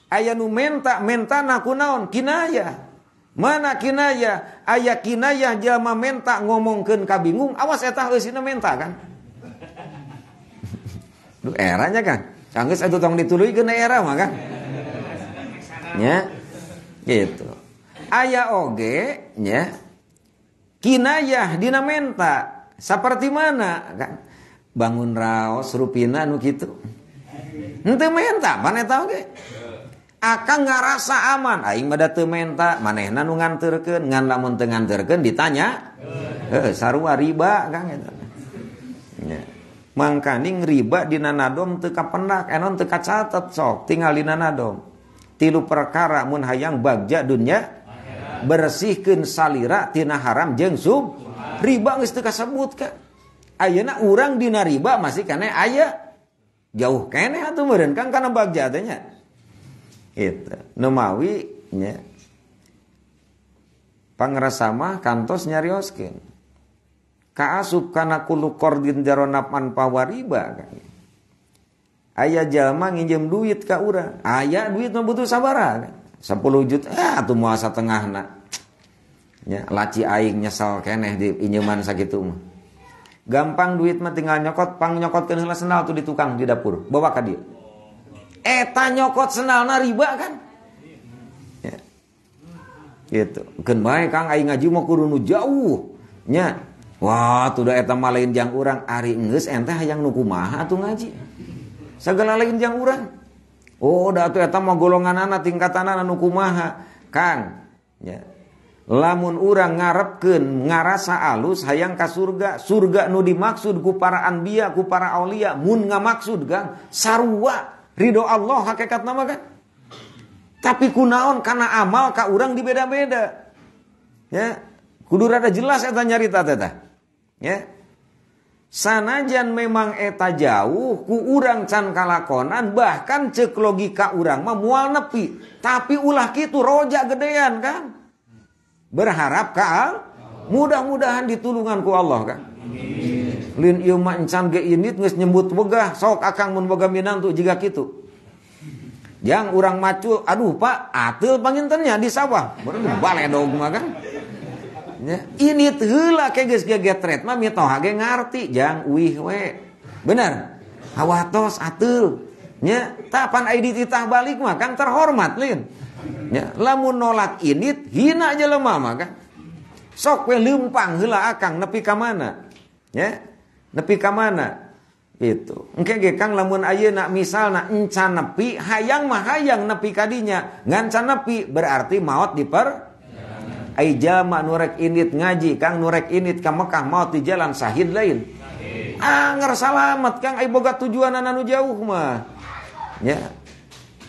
aya nu menta mentana kunaon kinaya mana kinaya aya kinaya jama menta ngomongkeun bingung. awas etah eusina menta kan Duh eranya kan Kangges atau tong dituluy ke era mah kan Ya Gitu Ayah oge nya kinayah dina seperti mana kan bangun raos rupina nu gitu ente menta mana tau ge akan rasa aman aing mah teu menta manehna nu nganterkeun ngan lamun teu nganterkeun ditanya sarua riba kan eta mangkaning riba dina nadom teu kapendak enon teu kacatet sok tinggal dina nadom tilu perkara mun hayang bagja dunya bersihkan salira tina haram jeng sub riba nggak kasebut kak ayana orang dina riba masih karena ayah jauh kene atau meren kan karena bagja adanya itu nemawi nya pangrasama kantos nyarioskin kaasup karena kulu kordin jaronapan pawariba kan ayah jalma nginjem duit ke orang ayah duit membutuh sabara kan sepuluh juta ah, tuh muasa tengah nak ya, laci aing nyesal keneh di inyuman sakit mah gampang duit mah tinggal nyokot pang nyokot keneh senal tuh di tukang di dapur bawa ke dia eta eh, nyokot senal na riba kan ya. gitu gen baik kang aing ngaji mau kurunu jauh nya wah tuh udah etam malain jang urang ari nges ente hayang nuku maha tuh ngaji segala lain jang urang Oh, da tuh eta mah golongan anak tingkatan anak nu kumaha. Kang, ya. Lamun urang ngarepkeun ngarasa alus hayang ka surga, surga nu dimaksud ku para anbiya, ku para aulia, mun ngamaksud Kang, sarua ridho Allah hakikat nama kan. Tapi kunaon karena amal ka urang dibeda-beda. Ya, kudu rada jelas eta nyarita teh Ya sanajan memang eta jauh ku urang can kalakonan bahkan cek logika urang mah mual nepi tapi ulah kitu roja gedean kan berharap ka mudah-mudahan ditulungan ku Allah kan lin ieu mah encan ge init geus wegah sok akang mun boga minantu jiga kitu yang urang macu aduh pak atil pangintennya di sawah baru bale dong, kan Ya. Ini telah kayak guys gegetret mah mito hage ngarti jang uih we. Bener. awatos atul. Ya, tapan ID titah balik mah kan terhormat lin. Ya, lamun nolak ini hina jelema mah kan. Sok we lempang heula akang nepi ka mana. Ya. Nepi ka mana? itu engke ge kang lamun ayeuna misalna enca nepi hayang mah hayang nepi kadinya ngan nepi berarti maot diper Ai jama nurek init ngaji, Kang nurek init ka Mekah mau di jalan sahid lain. Anger ah, salamat Kang ai boga tujuan anu jauh mah. Ya.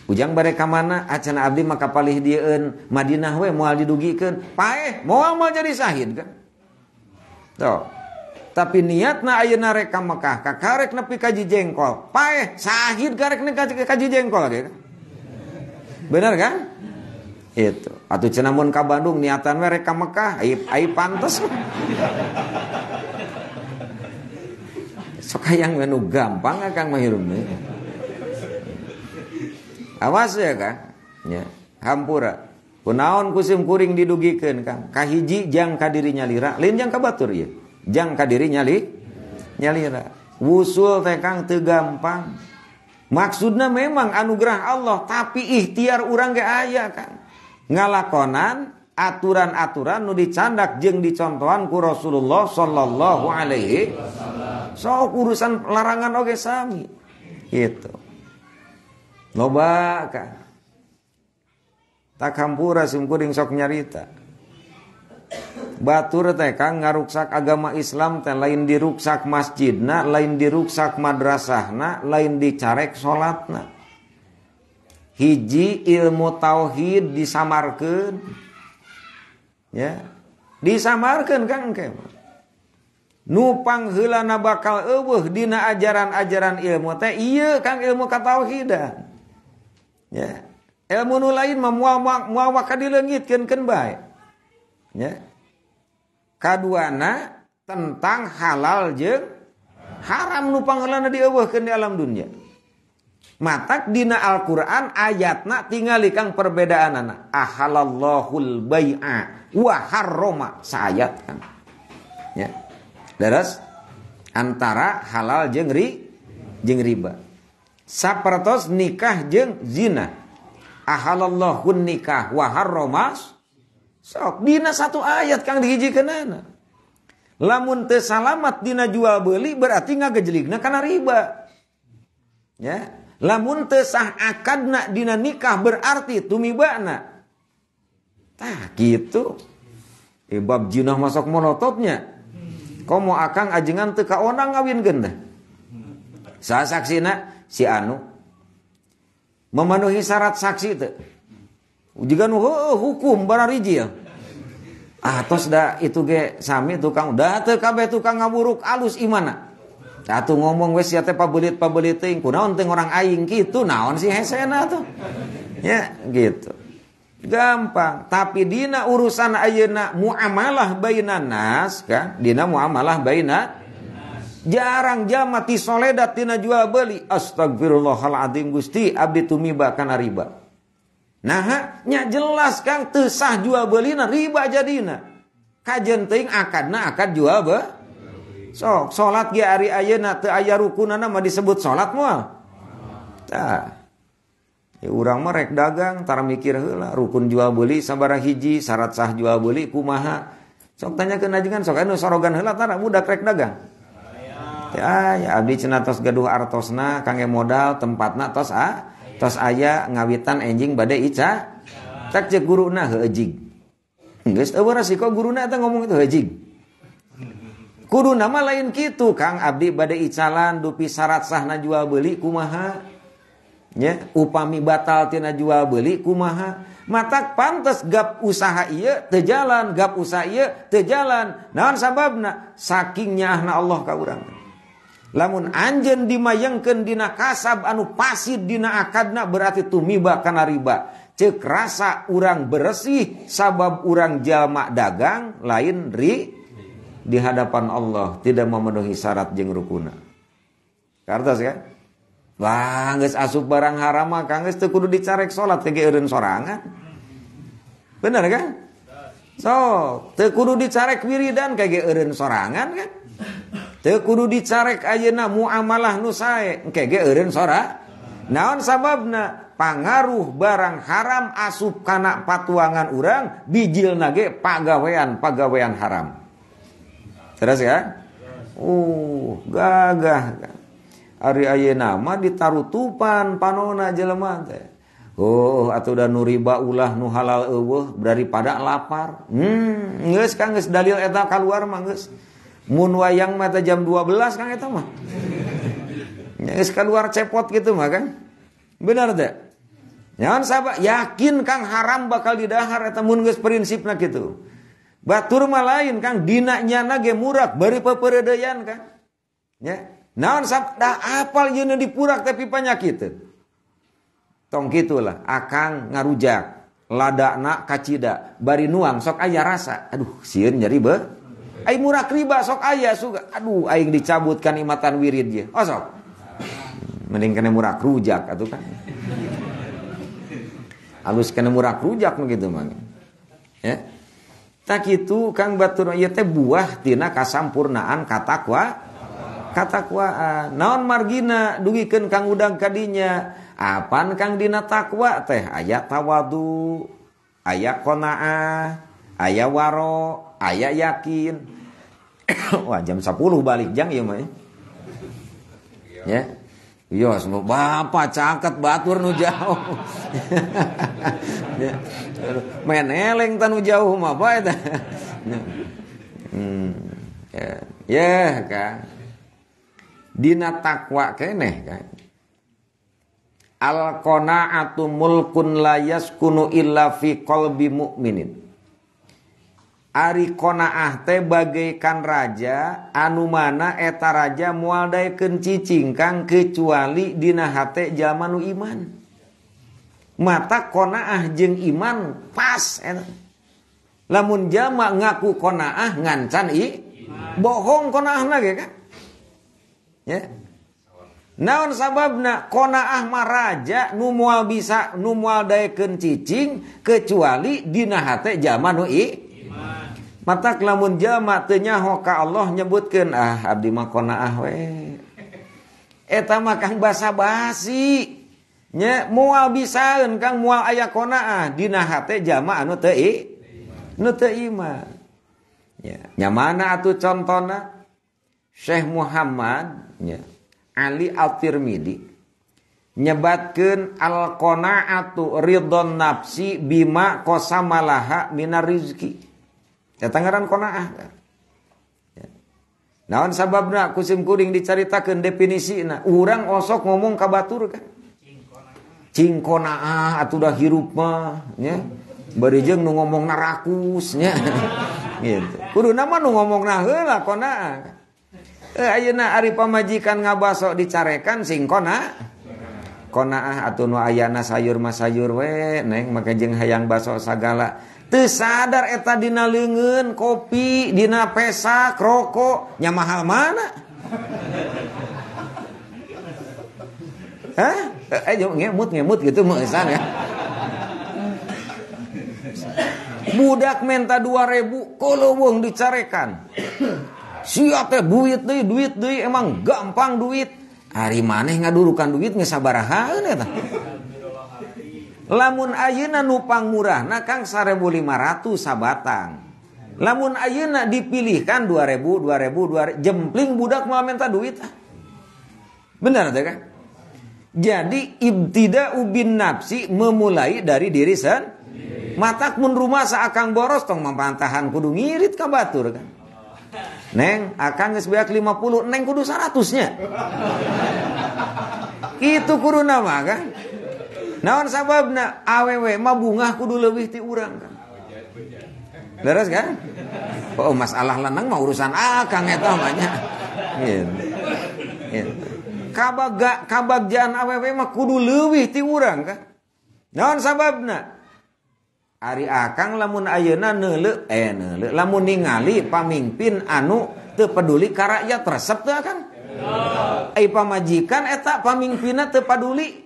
Ujang bare ka mana acana ah, abdi maka palih dieun Madinah we moal didugikeun. Paeh moal mah jadi sahid kan. Tuh. Tapi niatna ayeuna rek ka Mekah, ka karek nepi ka jengkol. Paeh sahid karek nepi ka jengkol gitu. Benar kan? Itu. Atau cenamun ke Bandung niatan mereka Mekah aib aib pantas sok hayang menu gampang ya Kang mah awas ya kang ya hampura kunaon kusim kuring didugikeun kang kahiji jang kadiri nyalira lain jang kabatur ya jang kadiri nyali nyalira wusul teh kang teu gampang maksudna memang anugerah Allah tapi ikhtiar urang ge aya kang ngalakonan aturan-aturan nu dicandak jeng dicontohan ku Rasulullah sallallahu alaihi so urusan larangan okay, sami gitu loba kan tak hampura simkuring sok nyarita batur teh kang ngaruksak agama Islam teh lain diruksak masjidna lain diruksak madrasahna lain dicarek salatna hiji ilmu tauhid disamarkan ya disamarkan kan nupang hilana bakal eueuh dina ajaran-ajaran ilmu teh iya kang ilmu katauhidan ya ilmu nu lain mah mual ka dileungitkeun keun bae ya kaduana tentang halal jeung haram nupang hilana dieuweuhkeun di alam dunia Matak dina Al-Quran ayatna tingali kang perbedaan anak. Ahalallahul bay'a wa harroma sayat kang. Ya. daras antara halal jengri ri jeung riba. Sapertos nikah jeng zina. Ahalallahun nikah wa harroma sok dina satu ayat kang dihijieuneunna. Lamun teu salamat dina jual beli berarti ngagejligna kana riba. Ya, Lamun tesah nak dina nikah berarti nak, Tah gitu. Eh bab jinah masuk monototnya. Komo akang ajengan teka onang ngawin gendah. Saya nak si anu memenuhi syarat saksi itu. Jika nu hukum barariji ya. Ah tos itu ge sami tukang udah teka kabeh tukang ngaburuk alus imana. Satu ngomong wes ya teh pabelit pabelit ting kunaon ting orang aing gitu naon sih hesena tuh. Ya gitu. Gampang, tapi dina urusan ayeuna muamalah bainan nas kan, dina muamalah baina jarang jamati ti soledat dina jual beli astagfirullahaladzim gusti abdi tumiba kana riba nah nya jelas kang jual beli na riba jadina kajen akad akadna akad jual beli sok salat ge ari ayeuna teu aya rukunana mah disebut salat moal tah ya urang mah rek dagang tara mikir heula rukun jual beli sabaraha hiji syarat sah jual beli kumaha sok tanya ke najengan sok anu sorogan heula tara budak rek dagang ya ya abdi cenah tos gaduh artosna kangge modal tempatna tos a tos aya ngawitan enjing badai ica tak cek guruna heueuh jig geus eueuh rasiko guruna eta ngomong itu heueuh q nama lain gitu Kang Abdi badai alan dupi syarat sah najuwa beli kumaha ya upami bataltina jual beli kumaha mata pantes gap usaha ia te jalanlan gap usaha te jalanlan na sababna sakingnya Nah Allah kau orangrang laun anjen diayken dina kasab anu pasit dinaakadna berarti itu miba karena riba cekersa urang beresih sabab orangrang jamak dagang lain Ri di hadapan Allah tidak memenuhi syarat jeng rukuna. Kartas ya? Kan? Wah, geus asup barang haram mah kang geus teu kudu dicarek sholat teh eureun sorangan. Bener kan? So, teu kudu dicarek wiridan kage eureun sorangan kan? Teu kudu dicarek ayeuna muamalah nu sae kage eureun sora. Naon sababna? Pangaruh barang haram asup kana patuangan urang bijil nage pagawean pagawean haram. Terus ya? Uh, gagah. Ari aye nama ditarutupan panona jelema teh. Oh, atau udah nuriba ulah nu halal eueuh daripada lapar. Hmm, geus kang geus dalil eta keluar mah geus. Mun wayang mata jam 12 kang eta mah. Geus keluar cepot gitu mah kang. Benar teh? Jangan sahabat yakin kang haram bakal didahar eta mun geus prinsipna kitu. Batur mah lain Kang dinaknya nage murak bari peperedean Kang. Ya. Naon da apal yeuna dipurak tapi panyakiteun. Tong kitulah akang ngarujak ladakna kacida bari nuang sok aya rasa. Aduh sieun nyari be. Ai murak riba sok aya suga. Aduh aing dicabutkan imatan wirid ye. Oh sok. Mending kena murak rujak atuh kan. Alus kena murak rujak begitu mah. Ya tak itu kang batur ieu iya teh buah tina kasampurnaan katakwa katakwaan ah, naon margina dugikeun kang udang kadinya apan kang dina takwa teh aya tawadu aya qanaah aya waro aya yakin <coughs> wah jam 10 balik jang ieu mah eh. ya Iya, bapak caket batur nu jauh. <laughs> Ya. meneleng tanu jauh mah apa itu? Hmm, ya, ya kan. Dina takwa keneh kan. Al qanaatu mulkun la yaskunu illa fi qalbi mu'minin. Ari konaah teh bagaikan raja anu mana eta raja mual daeken cicing kang kecuali dina hate jalma nu iman. Mata konaah jeung iman pas eta. Lamun jalma ngaku konaah ngancan i bohong konaahna ge kan. Ya. Naon sababna konaah mah raja nu mual bisa nu mual daeken cicing kecuali dina hate jalma nu i iman. Mata lamun jama tenyaho ka Allah nyebutkan ah abdi mah qanaah we eta mah kang basa-basi nya moal bisaeun kang moal aya qanaah dina hate jama anu teu nu teu iman ya nya mana atuh contona Syekh Muhammad ya Ali Al-Tirmidzi nyebatkeun al-qanaatu ridon nafsi bima qasamalaha minar rizqi Ya Tangerang konaah. nawan sabab ya. sababna kusim kuring dicaritakan definisi nah Urang osok ngomong kabatur kan. Cingkonaah ah, atuh dah hirup mah nya. Barijeng nu ngomong narakus <laughs> gitu. Kudu nama nu ngomong nah konaah. Kan? Eh ayeuna ari pamajikan ngabasok dicarekan singkona, konaah konaah atau nu ayana sayur masayur we neng maka jeng hayang baso sagala tersadar dina lengen kopi Dina pesak kroko nyamahal mana Hah? eh, ngemut, ngemut gitu budak menta 2000 kalau wong dicarekan siapa teh duit deh duit deh emang gampang duit hari mana dulu ngadurukan duit ngesabarahan ya. Lamun ayeuna nu pangmurahna Kang 1500 sabatang. Lamun ayeuna dipilihkan 2000 2000 2000 jempling budak mau minta duit. Ah. Benar ada kan? Jadi ibtida ubin nafsi memulai dari diri sen. Matak mun rumah saakang boros tong mampantahan kudu ngirit ka batur kan. Neng, akan geus beak 50, neng kudu 100 nya. Itu kuruna nama kan naon sababna awewe mah bunga kudu lebih ti urang kan Leres kan? Oh masalah lanang mah urusan akang eta mah nya. Iya. Kabaga kabagjaan awewe mah kudu lebih ti urang kan. Naon sababna? Ari akang lamun ayeuna neuleu eh neuleu lamun ningali pamimpin anu teu peduli ka rakyat resep teu akang. Ai pamajikan eta pamimpinna teu peduli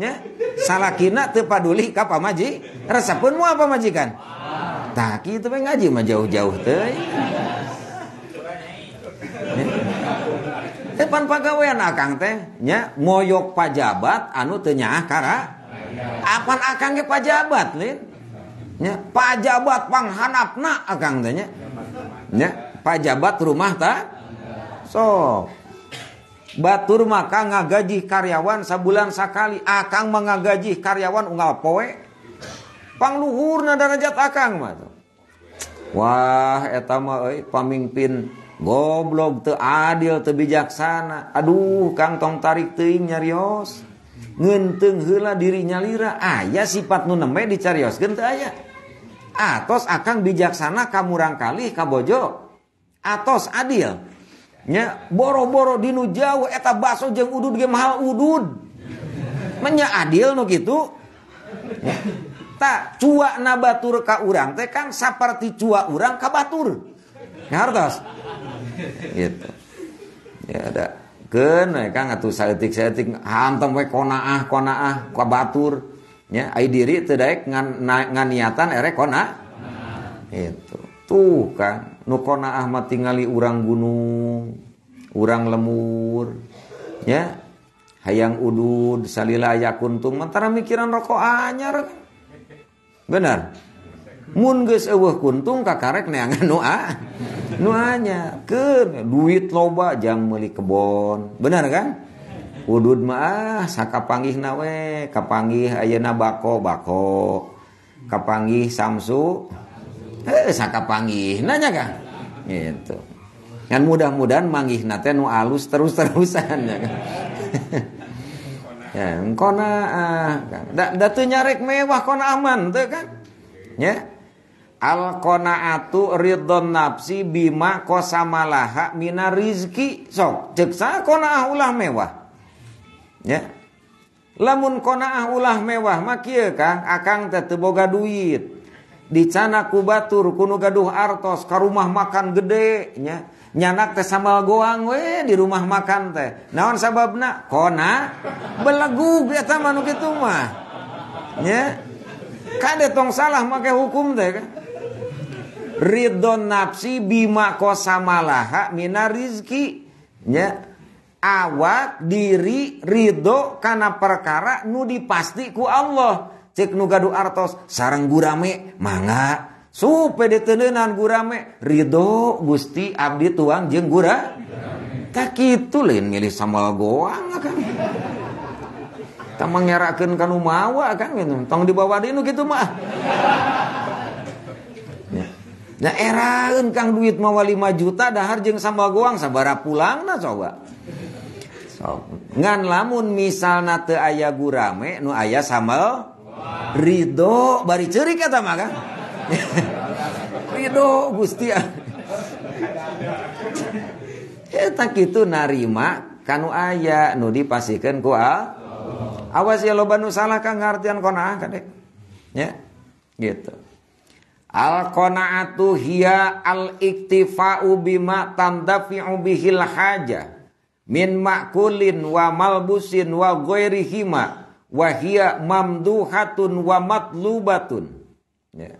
Ya. Salakina tepaduli ka pamaji. Resepun mau apa majikan? taki itu pengen ngaji mah jauh-jauh teh. Ya. Teh akang teh nya moyok pajabat anu teu nyaah kara. Apan akang ge pajabat lin? Nya pajabat panghanapna akang teh nya. pajabat rumah ta? so. Batur maka ngagaji karyawan sebulan sekali. Akang ah, mengagaji karyawan unggal poe pangluhur darajat Akang mah Wah etama e, pamimpin goblok teu adil teu bijaksana Aduh Kang kantong tarik teuing nyarios ngenteng hela diri nyalira ayah sifat nu nembe dicarioskeun teu ayah atos akang bijaksana kamurang kali kabojo atos adil nya boro-boro dinu jauh eta baso jeng udud ge mahal udud menya adil nu gitu tak cua nabatur ka urang teh kan seperti cua urang ka batur ngartos gitu ya ada ken eh, kan atuh saletik saletik hantam we konaah konaah ka batur nya ai diri teu daek ngan ngan nganiatan ere kona itu tuh kan nukona Ahmad tingali urang gunung urang lemur ya hayang udud salila yakuntung, mentara mikiran rokok anyar benar mun geus eueuh kuntung kakarek neangan nu a nu anyar keur duit loba jang meuli kebon benar kan udud mah ah, sakapanggih nawe kapanggih ayeuna bako bako kapanggih samsu eh saka panggih nanya kan gitu kan mudah-mudahan manggih nate nu alus terus terusan ya kan <laughs> ya kona ah, kan. da, datu nyarek mewah kona aman tuh kan ya al konaatu ridon napsi bima kosamalaha mina rizki sok ceksa kona konaah ulah mewah ya lamun kona ah ulah mewah makir kang akang tetep boga duit di cana kubatur kuno gaduh artos ke rumah makan gede nya nyanak teh sambal goang we di rumah makan teh naon nak kona belagu eta manuk kitu mah nya kade tong salah makai hukum teh kan ridon nafsi bima kosamalaha mina rizki nya awak diri ridho karena perkara nu dipasti ku Allah k nugado artos saranggurame manga supe ditenenangurame Ridho Gusti Abdi tuang jenggura taklin mil sambal goangrak kanwa akan minum tong dibawa gitu mahg duit mawa 5 juta dahar jeng sambal goang sabara pulang solamun misal ayagurame nu ayah sambal Ridho bari ceri kata mah <laughs> Ridho Gusti <laughs> Eta eh, kitu narima kanu aya nu dipasikeun ku Allah. Awas ya loba nu salah ka ngartian qanaah kadek. Ya. Gitu. Al qanaatu hiya al iktifa'u bima tandafi'u bihil haja min makulin wa malbusin wa ghairihima wahia mamduhatun wa matlubatun ya.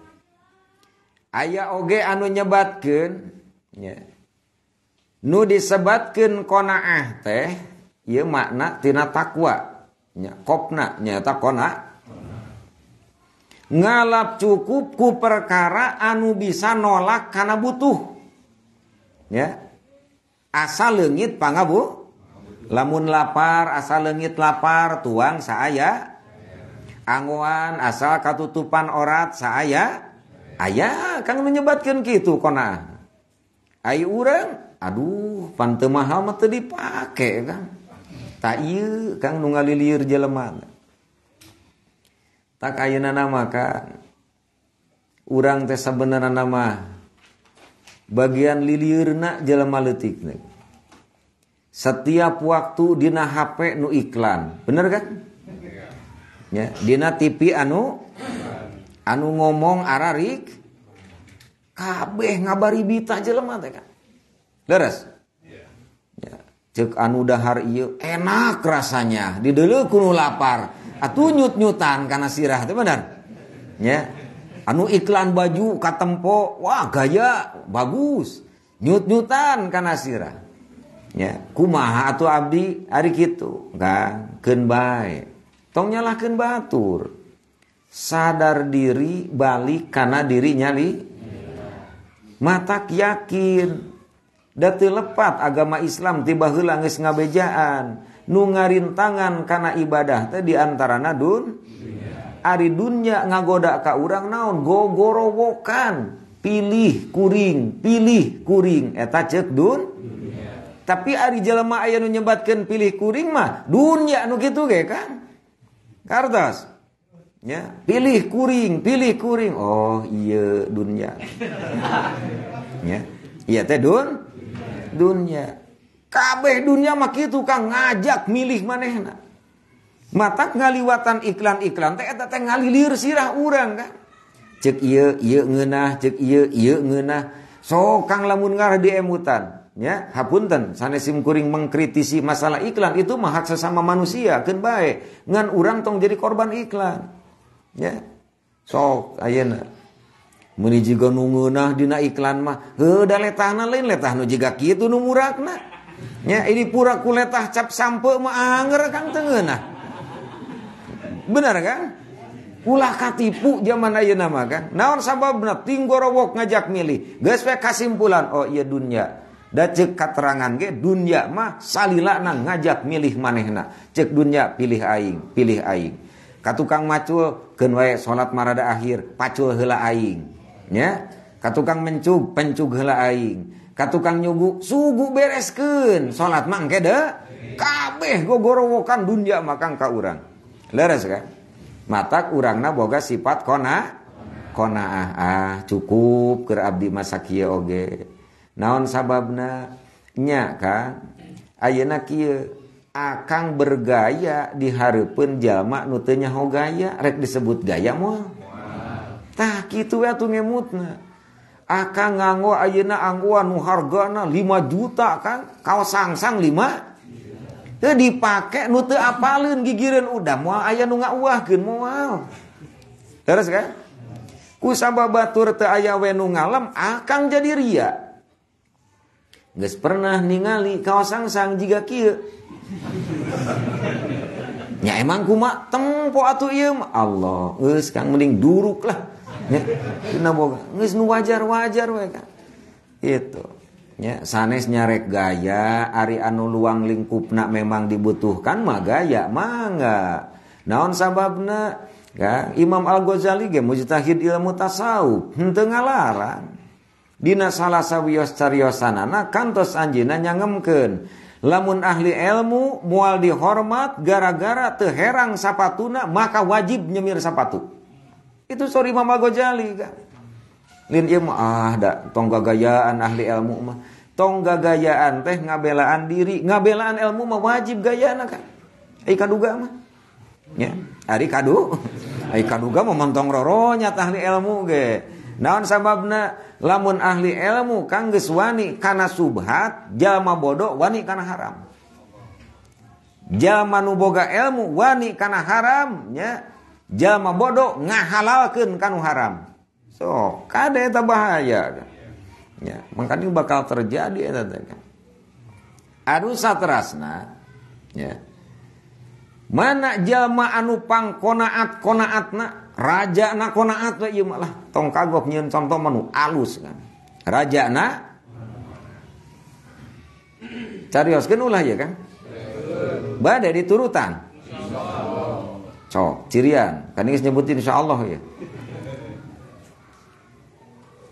aya oge anu nyebatkeun ya. nu disebatkeun qanaah teh ieu makna tina takwa nya kopna nyata qana ngalap cukup ku perkara anu bisa nolak karena butuh ya asal leungit pangabu lamun lapar asal langit lapar tuang saya anguan asal katutupan orat saya ayah kan menyebatkan gitu kona Ayu urang aduh pante mahal mah dipake kan tak iya kang nu ngalilir jelema tak ayeuna nama kan urang teh sebenarnya nama bagian lilieurna jelema leutikna setiap waktu dina HP nu iklan bener kan ya dina TV anu anu ngomong ararik kabeh ngabari bita jelema teh kan leres ya. cek anu dahar iya enak rasanya di dulu kuno lapar atu nyut nyutan karena sirah teh bener ya anu iklan baju katempo wah gaya bagus nyut nyutan karena sirah ya kumaha atau abdi hari gitu kan ken baik tong nyalahkan batur sadar diri balik karena dirinya li, matak yakin dati lepat agama Islam tiba hilangis ngabejaan nungarin tangan karena ibadah teh diantara nadun Ari dunya ngagoda ka urang naon gogorowokan pilih kuring pilih kuring eta cek dun tapi Ari Jalma aya menyebatkan pilih kuring mah dunia nu gitu ge kan kartas ya pilih kuring pilih kuring oh iya dunia ya iya teh dun dunia kabeh dunia mah kitu kang ngajak milih manehna mata ngaliwatan iklan-iklan teh eta teh ngalilir sirah urang kan cek iya iya ngeunah cek iya iya ngeunah sok kang lamun ngar di emutan ya hapunten sanesim kuring mengkritisi masalah iklan itu mahak sesama manusia ken baik ngan orang tong jadi korban iklan ya sok ayeuna meni jiga nungeunah dina iklan mah heuh da letahna lain letah nu jiga kitu nu murakna Ya, ini pura kuletah cap sampe mah anger kang teungeunah benar kan ulah katipu zaman ayeuna mah kan naon benar. tinggorowok ngajak milih geus we kasimpulan oh iya dunya Da cek katerangan ge dunya mah salilana ngajak milih manehna. Cek dunya pilih aing, pilih aing. Katukang macul keun wae salat marada akhir, pacul heula aing. Ya. Katukang mencug, pencug heula aing. Katukang nyugu, sugu bereskeun. Salat mah engke de kabeh gogorowokan dunia makang ka urang. Leres kan? Matak urangna boga sifat kona kona ah cukup kerabdi abdi masa kieu oge naon sababna nya kan Ayeuna akang bergaya nu teu nutenya gaya rek disebut gaya tah kitu ya atuh ngemutna akang nganggo ayeuna angguan nu hargana 5 juta kan kaos sangsang 5 teu dipake nu teu apaleun gigireun udah moal aya nu ngauahkeun moal terus kan ku sababatur teu aya we nu ngalem akan jadi ria gak pernah ningali kaos sangsang jika kia. Ya emang kuma tempo atuh iya Allah. Geus kang mending duruk lah. Ya, cina boga. Geus nu wajar-wajar we kan. Itu Ya, sanes nyarek gaya, ari anu luang lingkupna memang dibutuhkan mah gaya mangga. Naon sababna? Ya, Imam Al-Ghazali ge mujtahid ilmu tasawuf, henteu ngalarang. Dina salah sawios cariosanana kantos anjina nyangemken, Lamun ahli ilmu mual dihormat gara-gara teherang sapatuna maka wajib nyemir sapatu. Itu sorry Mama Gojali kan. Lin ilmu ah dak tong gagayaan ahli ilmu mah. Tong gagayaan teh ngabelaan diri, ngabelaan ilmu mah wajib gayana kan. Ai kaduga mah. Ya, ari kadu. Ai kaduga mah mentong roronya ahli ilmu ge. Naon sababna lamun ahli ilmu kangges wani karena subhat jalma bodoh wani karena haram. Jalma boga ilmu wani karena haramnya jalma bodoh ngahalalkan kanu haram. So kada eta bahaya. Ya, makanya bakal terjadi eta teh. Anu satrasna ya. Mana jalma anu pangkonaat konaatna Raja na konaat we ieu iya malah tong kagok nyen contoh manu alus kan. Raja na carioskeun ulah ya kan. Bade diturutan. Cok, cirian. Kan ini nyebutin insyaallah ya.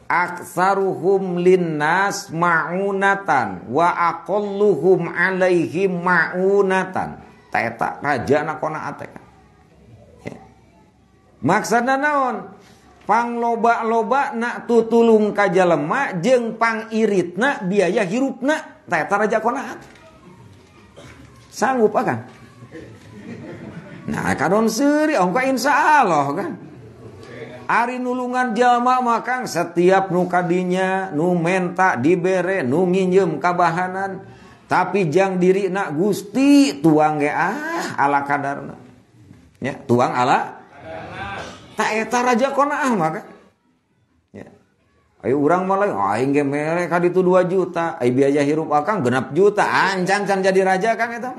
Aksaruhum linnas ma'unatan wa aqalluhum alaihim ma'unatan. teta raja na konaat iya kan. Maksudnya naon pang loba-loba nak tutulung kaja lemak jeng pang irit nak biaya hirup nak, teta raja konaat sanggup kan? nah kadon Om ongka insya Allah kan Ari nulungan jalma makang setiap nukadinya nu menta dibere nu nginjem kabahanan tapi jang diri nak gusti tuang ge ah ala kadarna ya tuang ala taeta raja konaah maka ya. ayo orang mulai aing ah, ge mere kadi itu 2 juta ayo biaya hirup akang genap juta ah, ancan can jadi raja kan itu?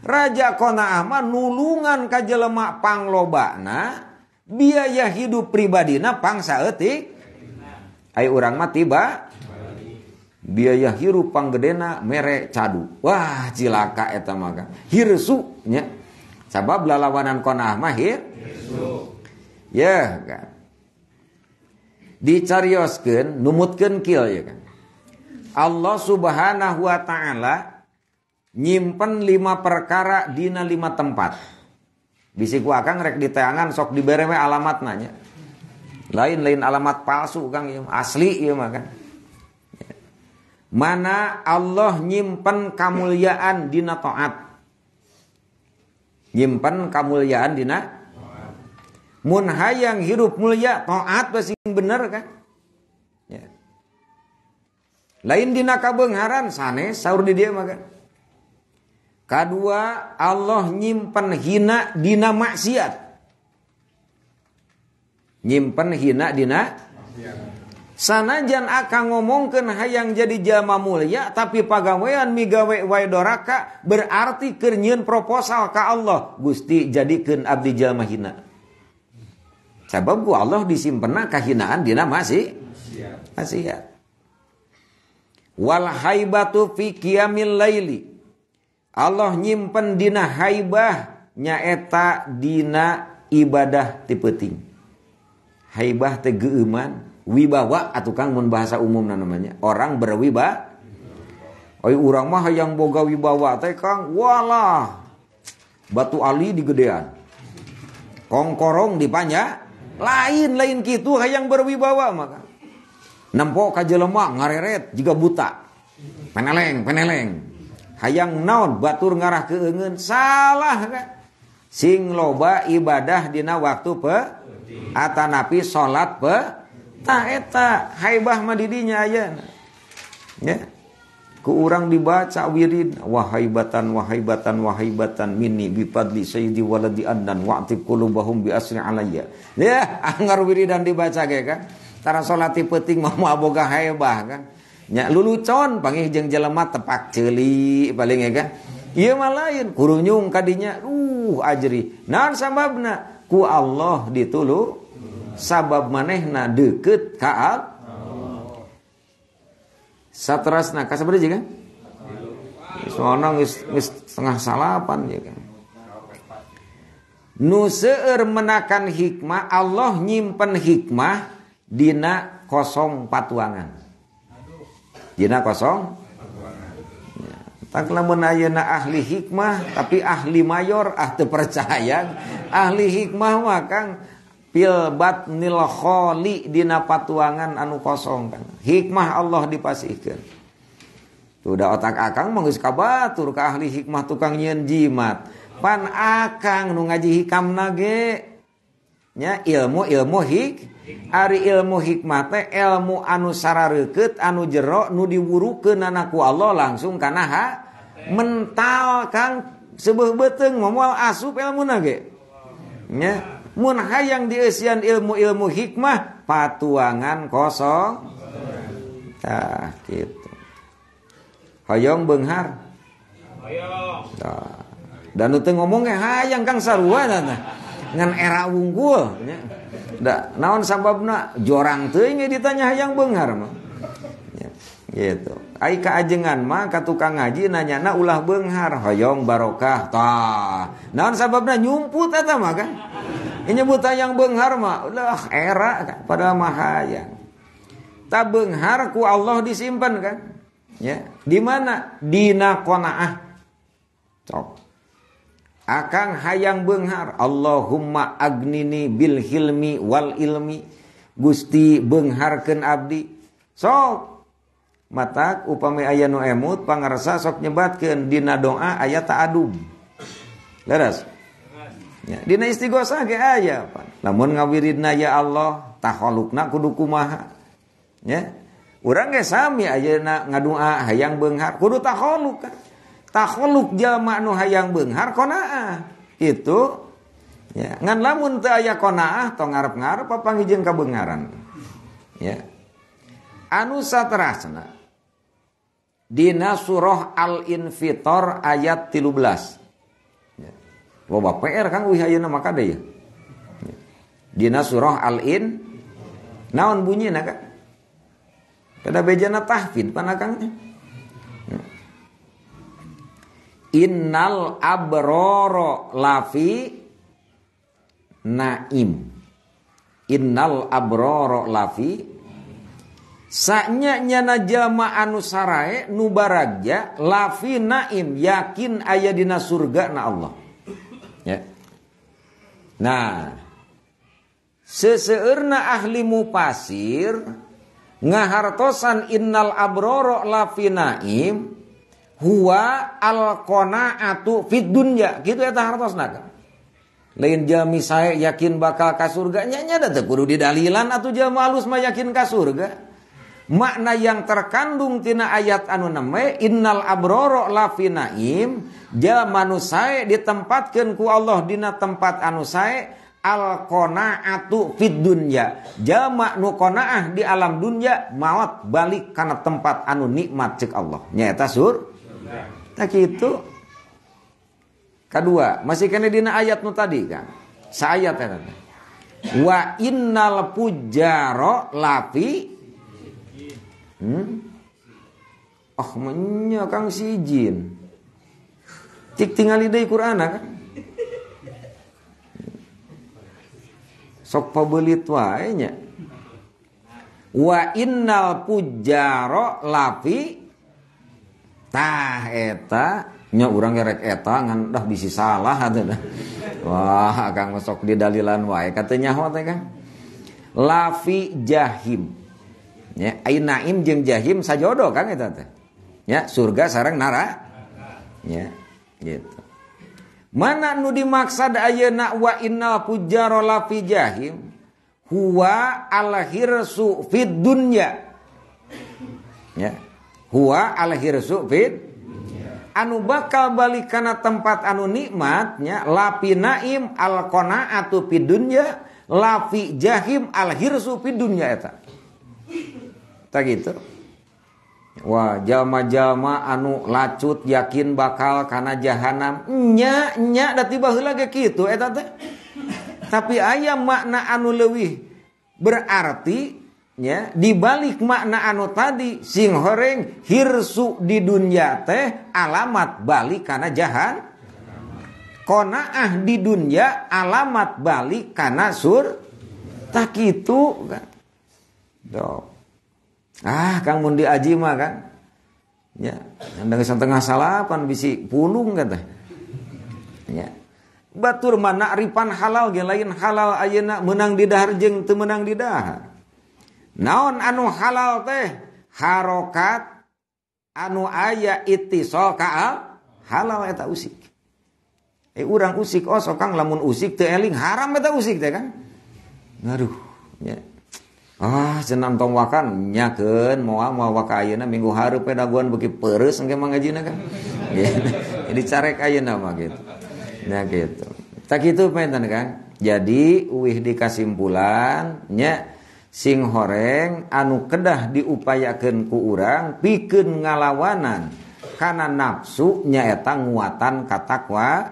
raja konaah mah nulungan ka pangloba, panglobana biaya hidup pribadina pangsa saeutik ayo orang mah tiba biaya hirup panggedena mere cadu wah cilaka eta maka hirsunya sabab lalawanan konaah mahir hirsu ya kan dicarioskan numutkan kil ya kan Allah Subhanahu wa taala nyimpen lima perkara dina lima tempat Bisiku ku akang rek di tangan, sok di bereme alamat nanya lain-lain alamat palsu kang asli kan? ya makan mana Allah nyimpen kamuliaan dina taat nyimpen kamuliaan dina Mun hayang hidup mulia taat pasti bener kan? Ya. Lain dina kabeungaran sane sahur di dia makan. Kedua Allah nyimpen hina dina maksiat. Nyimpen hina dina Sana Sanajan akan ngomongkan hayang jadi jama mulia tapi pagawean migawe waidoraka berarti kernyeun proposal ka Allah Gusti jadikan abdi jama hina. Sebab ku Allah disimpenna kahinaan dina masih ya. Wal haibatu fi qiyamil laili. Allah nyimpen dina haibah nyaeta dina ibadah ti ting, Haibah teh geuman, wibawa atukang mun bahasa umumna namanya. Orang berwibawa Oi urang mah yang boga wibawa teh Kang walah. Batu Ali digedean. Kongkorong di lain-lain gitu hayang berwibawa maka. Nampo kaje lemah ngareret juga buta. Peneleng, peneleng. Hayang naon batur ngarah keengen salah kan Sing loba ibadah dina waktu pe atanapi sholat pe taeta eta haibah aja. Ya. ya. Ke orang dibaca wirid wahaibatan wahaibatan wahaibatan minni bi fadli sayyidi waladi andan wa'tib qulubahum bi asri alayya. Ya, anggar wiridan dibaca ge kan. Tara salati penting mah aboga haibah kan. Nya lulucon pangih jeung jelema tepak ceuli paling ya kan. Ieu mah lain kurunyung kadinya uh ajri. Naon sababna? Ku Allah ditulu sabab manehna deket ka Satrasna kasabada juga. Sono geus tengah salapan juga. kan? seueur menakan hikmah Allah nyimpen hikmah dina kosong patuangan. Dina kosong ya, Tak lamun ayeuna ahli hikmah tapi ahli mayor ah teu percaya ahli hikmah mah Kang batholi din patuangan anu kosonggang hikmah Allah diasikan sudah otak akan mengus ka tur ke ahli hikmah tukang yin jimat pan akan nu ngaji hikam nagenya ilmu-ilmu hik Ari ilmu hikmat ilmu anu sa raket anu jero nu diburu ke nanaku Allah langsung karena Ha mentalkan sebeuh beteng ngomoal asup ilmu nagenya mun hayang dieusian ilmu-ilmu hikmah patuangan kosong tah gitu Hayang benghar hoyong dan itu ngomongnya hayang kang sarua nana ngan era unggul ya. Da, naon sababna jorang teuing ditanya hayang benghar mah ya, gitu Aika ajengan ma ka tukang ngaji na ulah benghar hoyong barokah ta. naon sababna nyumput eta mah kan buta yang benghar mah ulah era kan pada mahayang tak benghar ku Allah disimpan kan ya di mana dina qanaah cok akang hayang benghar Allahumma agnini bil hilmi wal ilmi Gusti bengharkan abdi sok matak upami aya nu emut pangarsa sok nyebatkeun dina doa aya taadum, leras. Ya, dina istighosah ge aya, Namun Lamun ngawiridna ya Allah, tahalukna kudu kumaha. Ya. Urang ge sami nak ngadua hayang benghar kudu taholuk, Kan? Tahaluk jalma nu hayang beunghar qanaah. Itu ya, ngan lamun teu aya qanaah tong ngarep-ngarep papangijeng kabeungaran. Ya. Anu satrasna Dina surah Al-Infitor ayat 13. Ya. PR kan nama kada ya? ya. Dina surah Al-In naon bunyinya kan? Kada bejana tahfid panakangnya. Ya. Innal abroro lafi naim. Innal abroro lafi nyana jama anu sarae nubaragja lafi naim yakin aya dina surga na Allah. Ya. Nah, seseurna ahli mupasir ngahartosan innal abroro lafi naim huwa al qanaatu fid dunya gitu eta hartosna kan. Lain jami saya yakin bakal kasurga surga nya nya da teu kudu didalilan atuh alus mah yakin kasurga. surga makna yang terkandung tina ayat anu neme innal abroro lafi naim jalmanu sae ku Allah dina tempat anu sae al qanaatu fid dunya jamak nu qanaah di alam dunya mawat balik kana tempat anu nikmat cek Allah nyata sur tak itu kedua masih kena dina ayat nu tadi kan saya eta wa innal pujaro lafi hmm? oh menya kang si jin cik tinggal deui Quran kan sok pabelit wae nya wa innal pujaro lafi tah eta nya urang gerek eta ngan dah bisi salah atuh wah kang di dalilan wae katanya nyaho teh kang lafi jahim ya ai naim jeung jahim sajodo kan itu, teh ya surga sarang nara ya gitu mana nu dimaksud ayeuna wa innal fujjara la fi jahim huwa al hirsu fid dunya ya huwa al hirsu fid anu bakal balik kana tempat anu nikmatnya lapi naim al qanaatu fid dunya lafi jahim al hirsu fid dunya eta tak gitu Wah jama jama anu lacut yakin bakal karena jahanam nya nya dati bahu lagi gitu eh tante tapi ayam makna anu lewih berarti ya dibalik makna anu tadi sing horeng hirsu di dunia teh alamat balik karena jahan konaah di dunia alamat balik karena sur tak itu kan Dok. Ah, Kang Mundi Aji mah kan. Ya, anda tengah salapan bisi pulung kata. Ya. Batur mana ripan halal yang lain halal ayeuna menang di dahar jeung teu menang di dahar. Naon anu halal teh harokat anu aya ittisal ka halal eta usik. Eh urang usik oh sokang lamun usik teu eling haram eta usik teh kan. Ngaruh ya. Ah senam tong wakan nyaken moal moal waka ayeuna minggu haru pedaguan beki peres engke mangajina kan. <laughs> Iya, jadi carek ayeuna mah gitu. Nah gitu. Tak itu penten kan. Jadi uih di kasimpulan nya sing horeng anu kedah diupayakeun ku urang pikeun ngalawanan karena nafsu nyaeta nguatan katakwa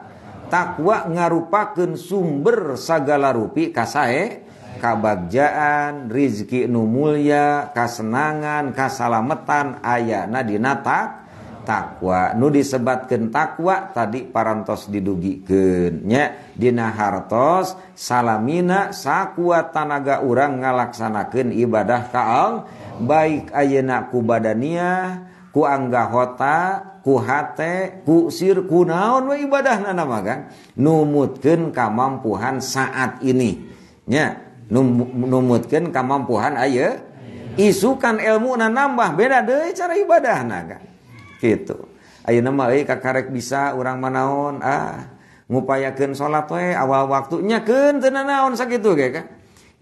takwa ngarupakeun sumber sagala rupi kasae kabagjaan rizki Numulia kasenangan kasalametan ayana dinatatak takwa nu disebatkan takwa tadi parantos didugikennya Dina Haros salamina sawa tanaga urang ngalaksanken ibadah ka baik ayeakku badania kuanggakhota kuha ku sir kuna ibadahna magang numutken kemampuhan saat ininya numutkan kemampuan aya isukan ilmu na nambah beda deh cara ibadah naga gitu ayo nama eh kakarek bisa orang manaon ah ngupayakan sholat we awal waktunya ken tenan naon sakitu kayak kan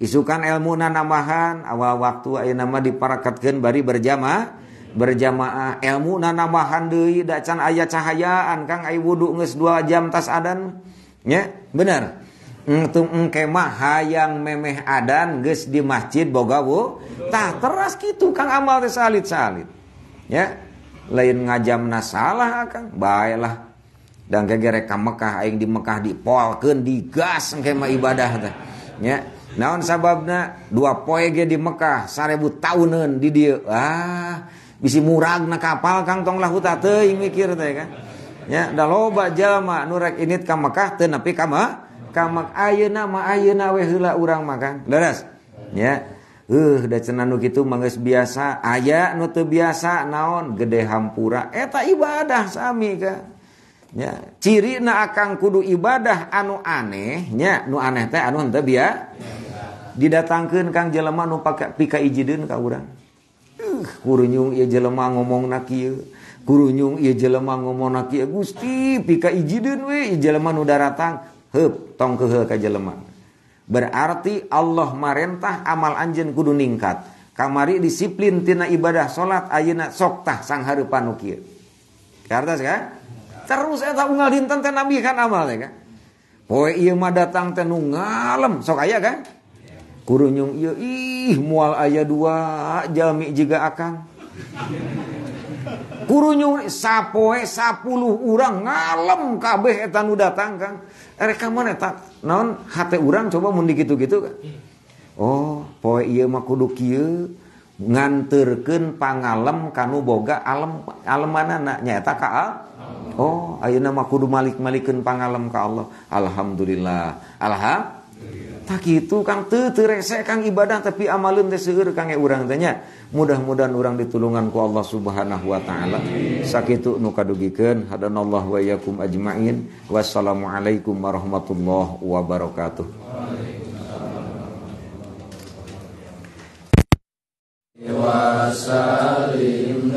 isukan ilmu na nambahan awal waktu ayo nama diparakatkan bari berjamaah berjamaah ilmu na nambahan deh dacan ayat cahayaan kang ayo wudhu nges dua jam tas adan ya benar kemah hayang memeh adan ges di masjid boga tah teras gitu kang amal teh salit salit, ya lain ngajamna salah kang baiklah dan kegerek ka Mekah aing di Mekah dipolken digas engke ibadah teh ya naon sababna dua poe ge di Mekah sarebu tahunan di dia ah bisi muragna kapal kang tong lahu mikir teh kan ya da loba jalma nurek ini init ka Mekah teu nepi ka Mekah kamak ayeuna ma ayeuna we heula urang makan leres ya uh, da cenah nu kitu mah biasa aya nu teu biasa naon gede hampura eta ibadah sami ka ya ciri na akang kudu ibadah anu aneh nya nu aneh teh anu henteu bia didatangkeun kang jelema nu pake pika ijideun ka urang uh, kurunyung ieu jelema ngomongna kieu kurunyung ieu jelema ngomongna kieu Gusti pika ijideun we jelema nu daratang heup tong kehe ka jelema berarti Allah marentah amal anjen kudu ningkat kamari disiplin tina ibadah salat ayeuna sok tah sangharapan nu kieu kartas kan terus eta unggal dinten teh nabi kan amal ya kan poe ieu mah datang teh nu ngalem sok aya kan kurunyung ieu ih mual aya dua jami jiga akang kurunyung sapoe sapuluh urang ngalem kabeh eta datang kang rekaman eta non hati orang coba mundi gitu-gitu kan oh poe iya mah kudu kieu nganterkeun pangalem kanu boga alam alam alemanana nyaeta ka oh ayeuna mah kudu malik-malikeun pangalem ka Allah alhamdulillah alhamdulillah tak itu kang teu rese kang ibadah tapi amalun teh seueur kang ya urang tanya mudah-mudahan urang ditulungan ku Allah Subhanahu wa taala sakitu nu kadugikeun hadanallahu wa yakum ajmain wassalamualaikum warahmatullahi wabarakatuh ya Wa salim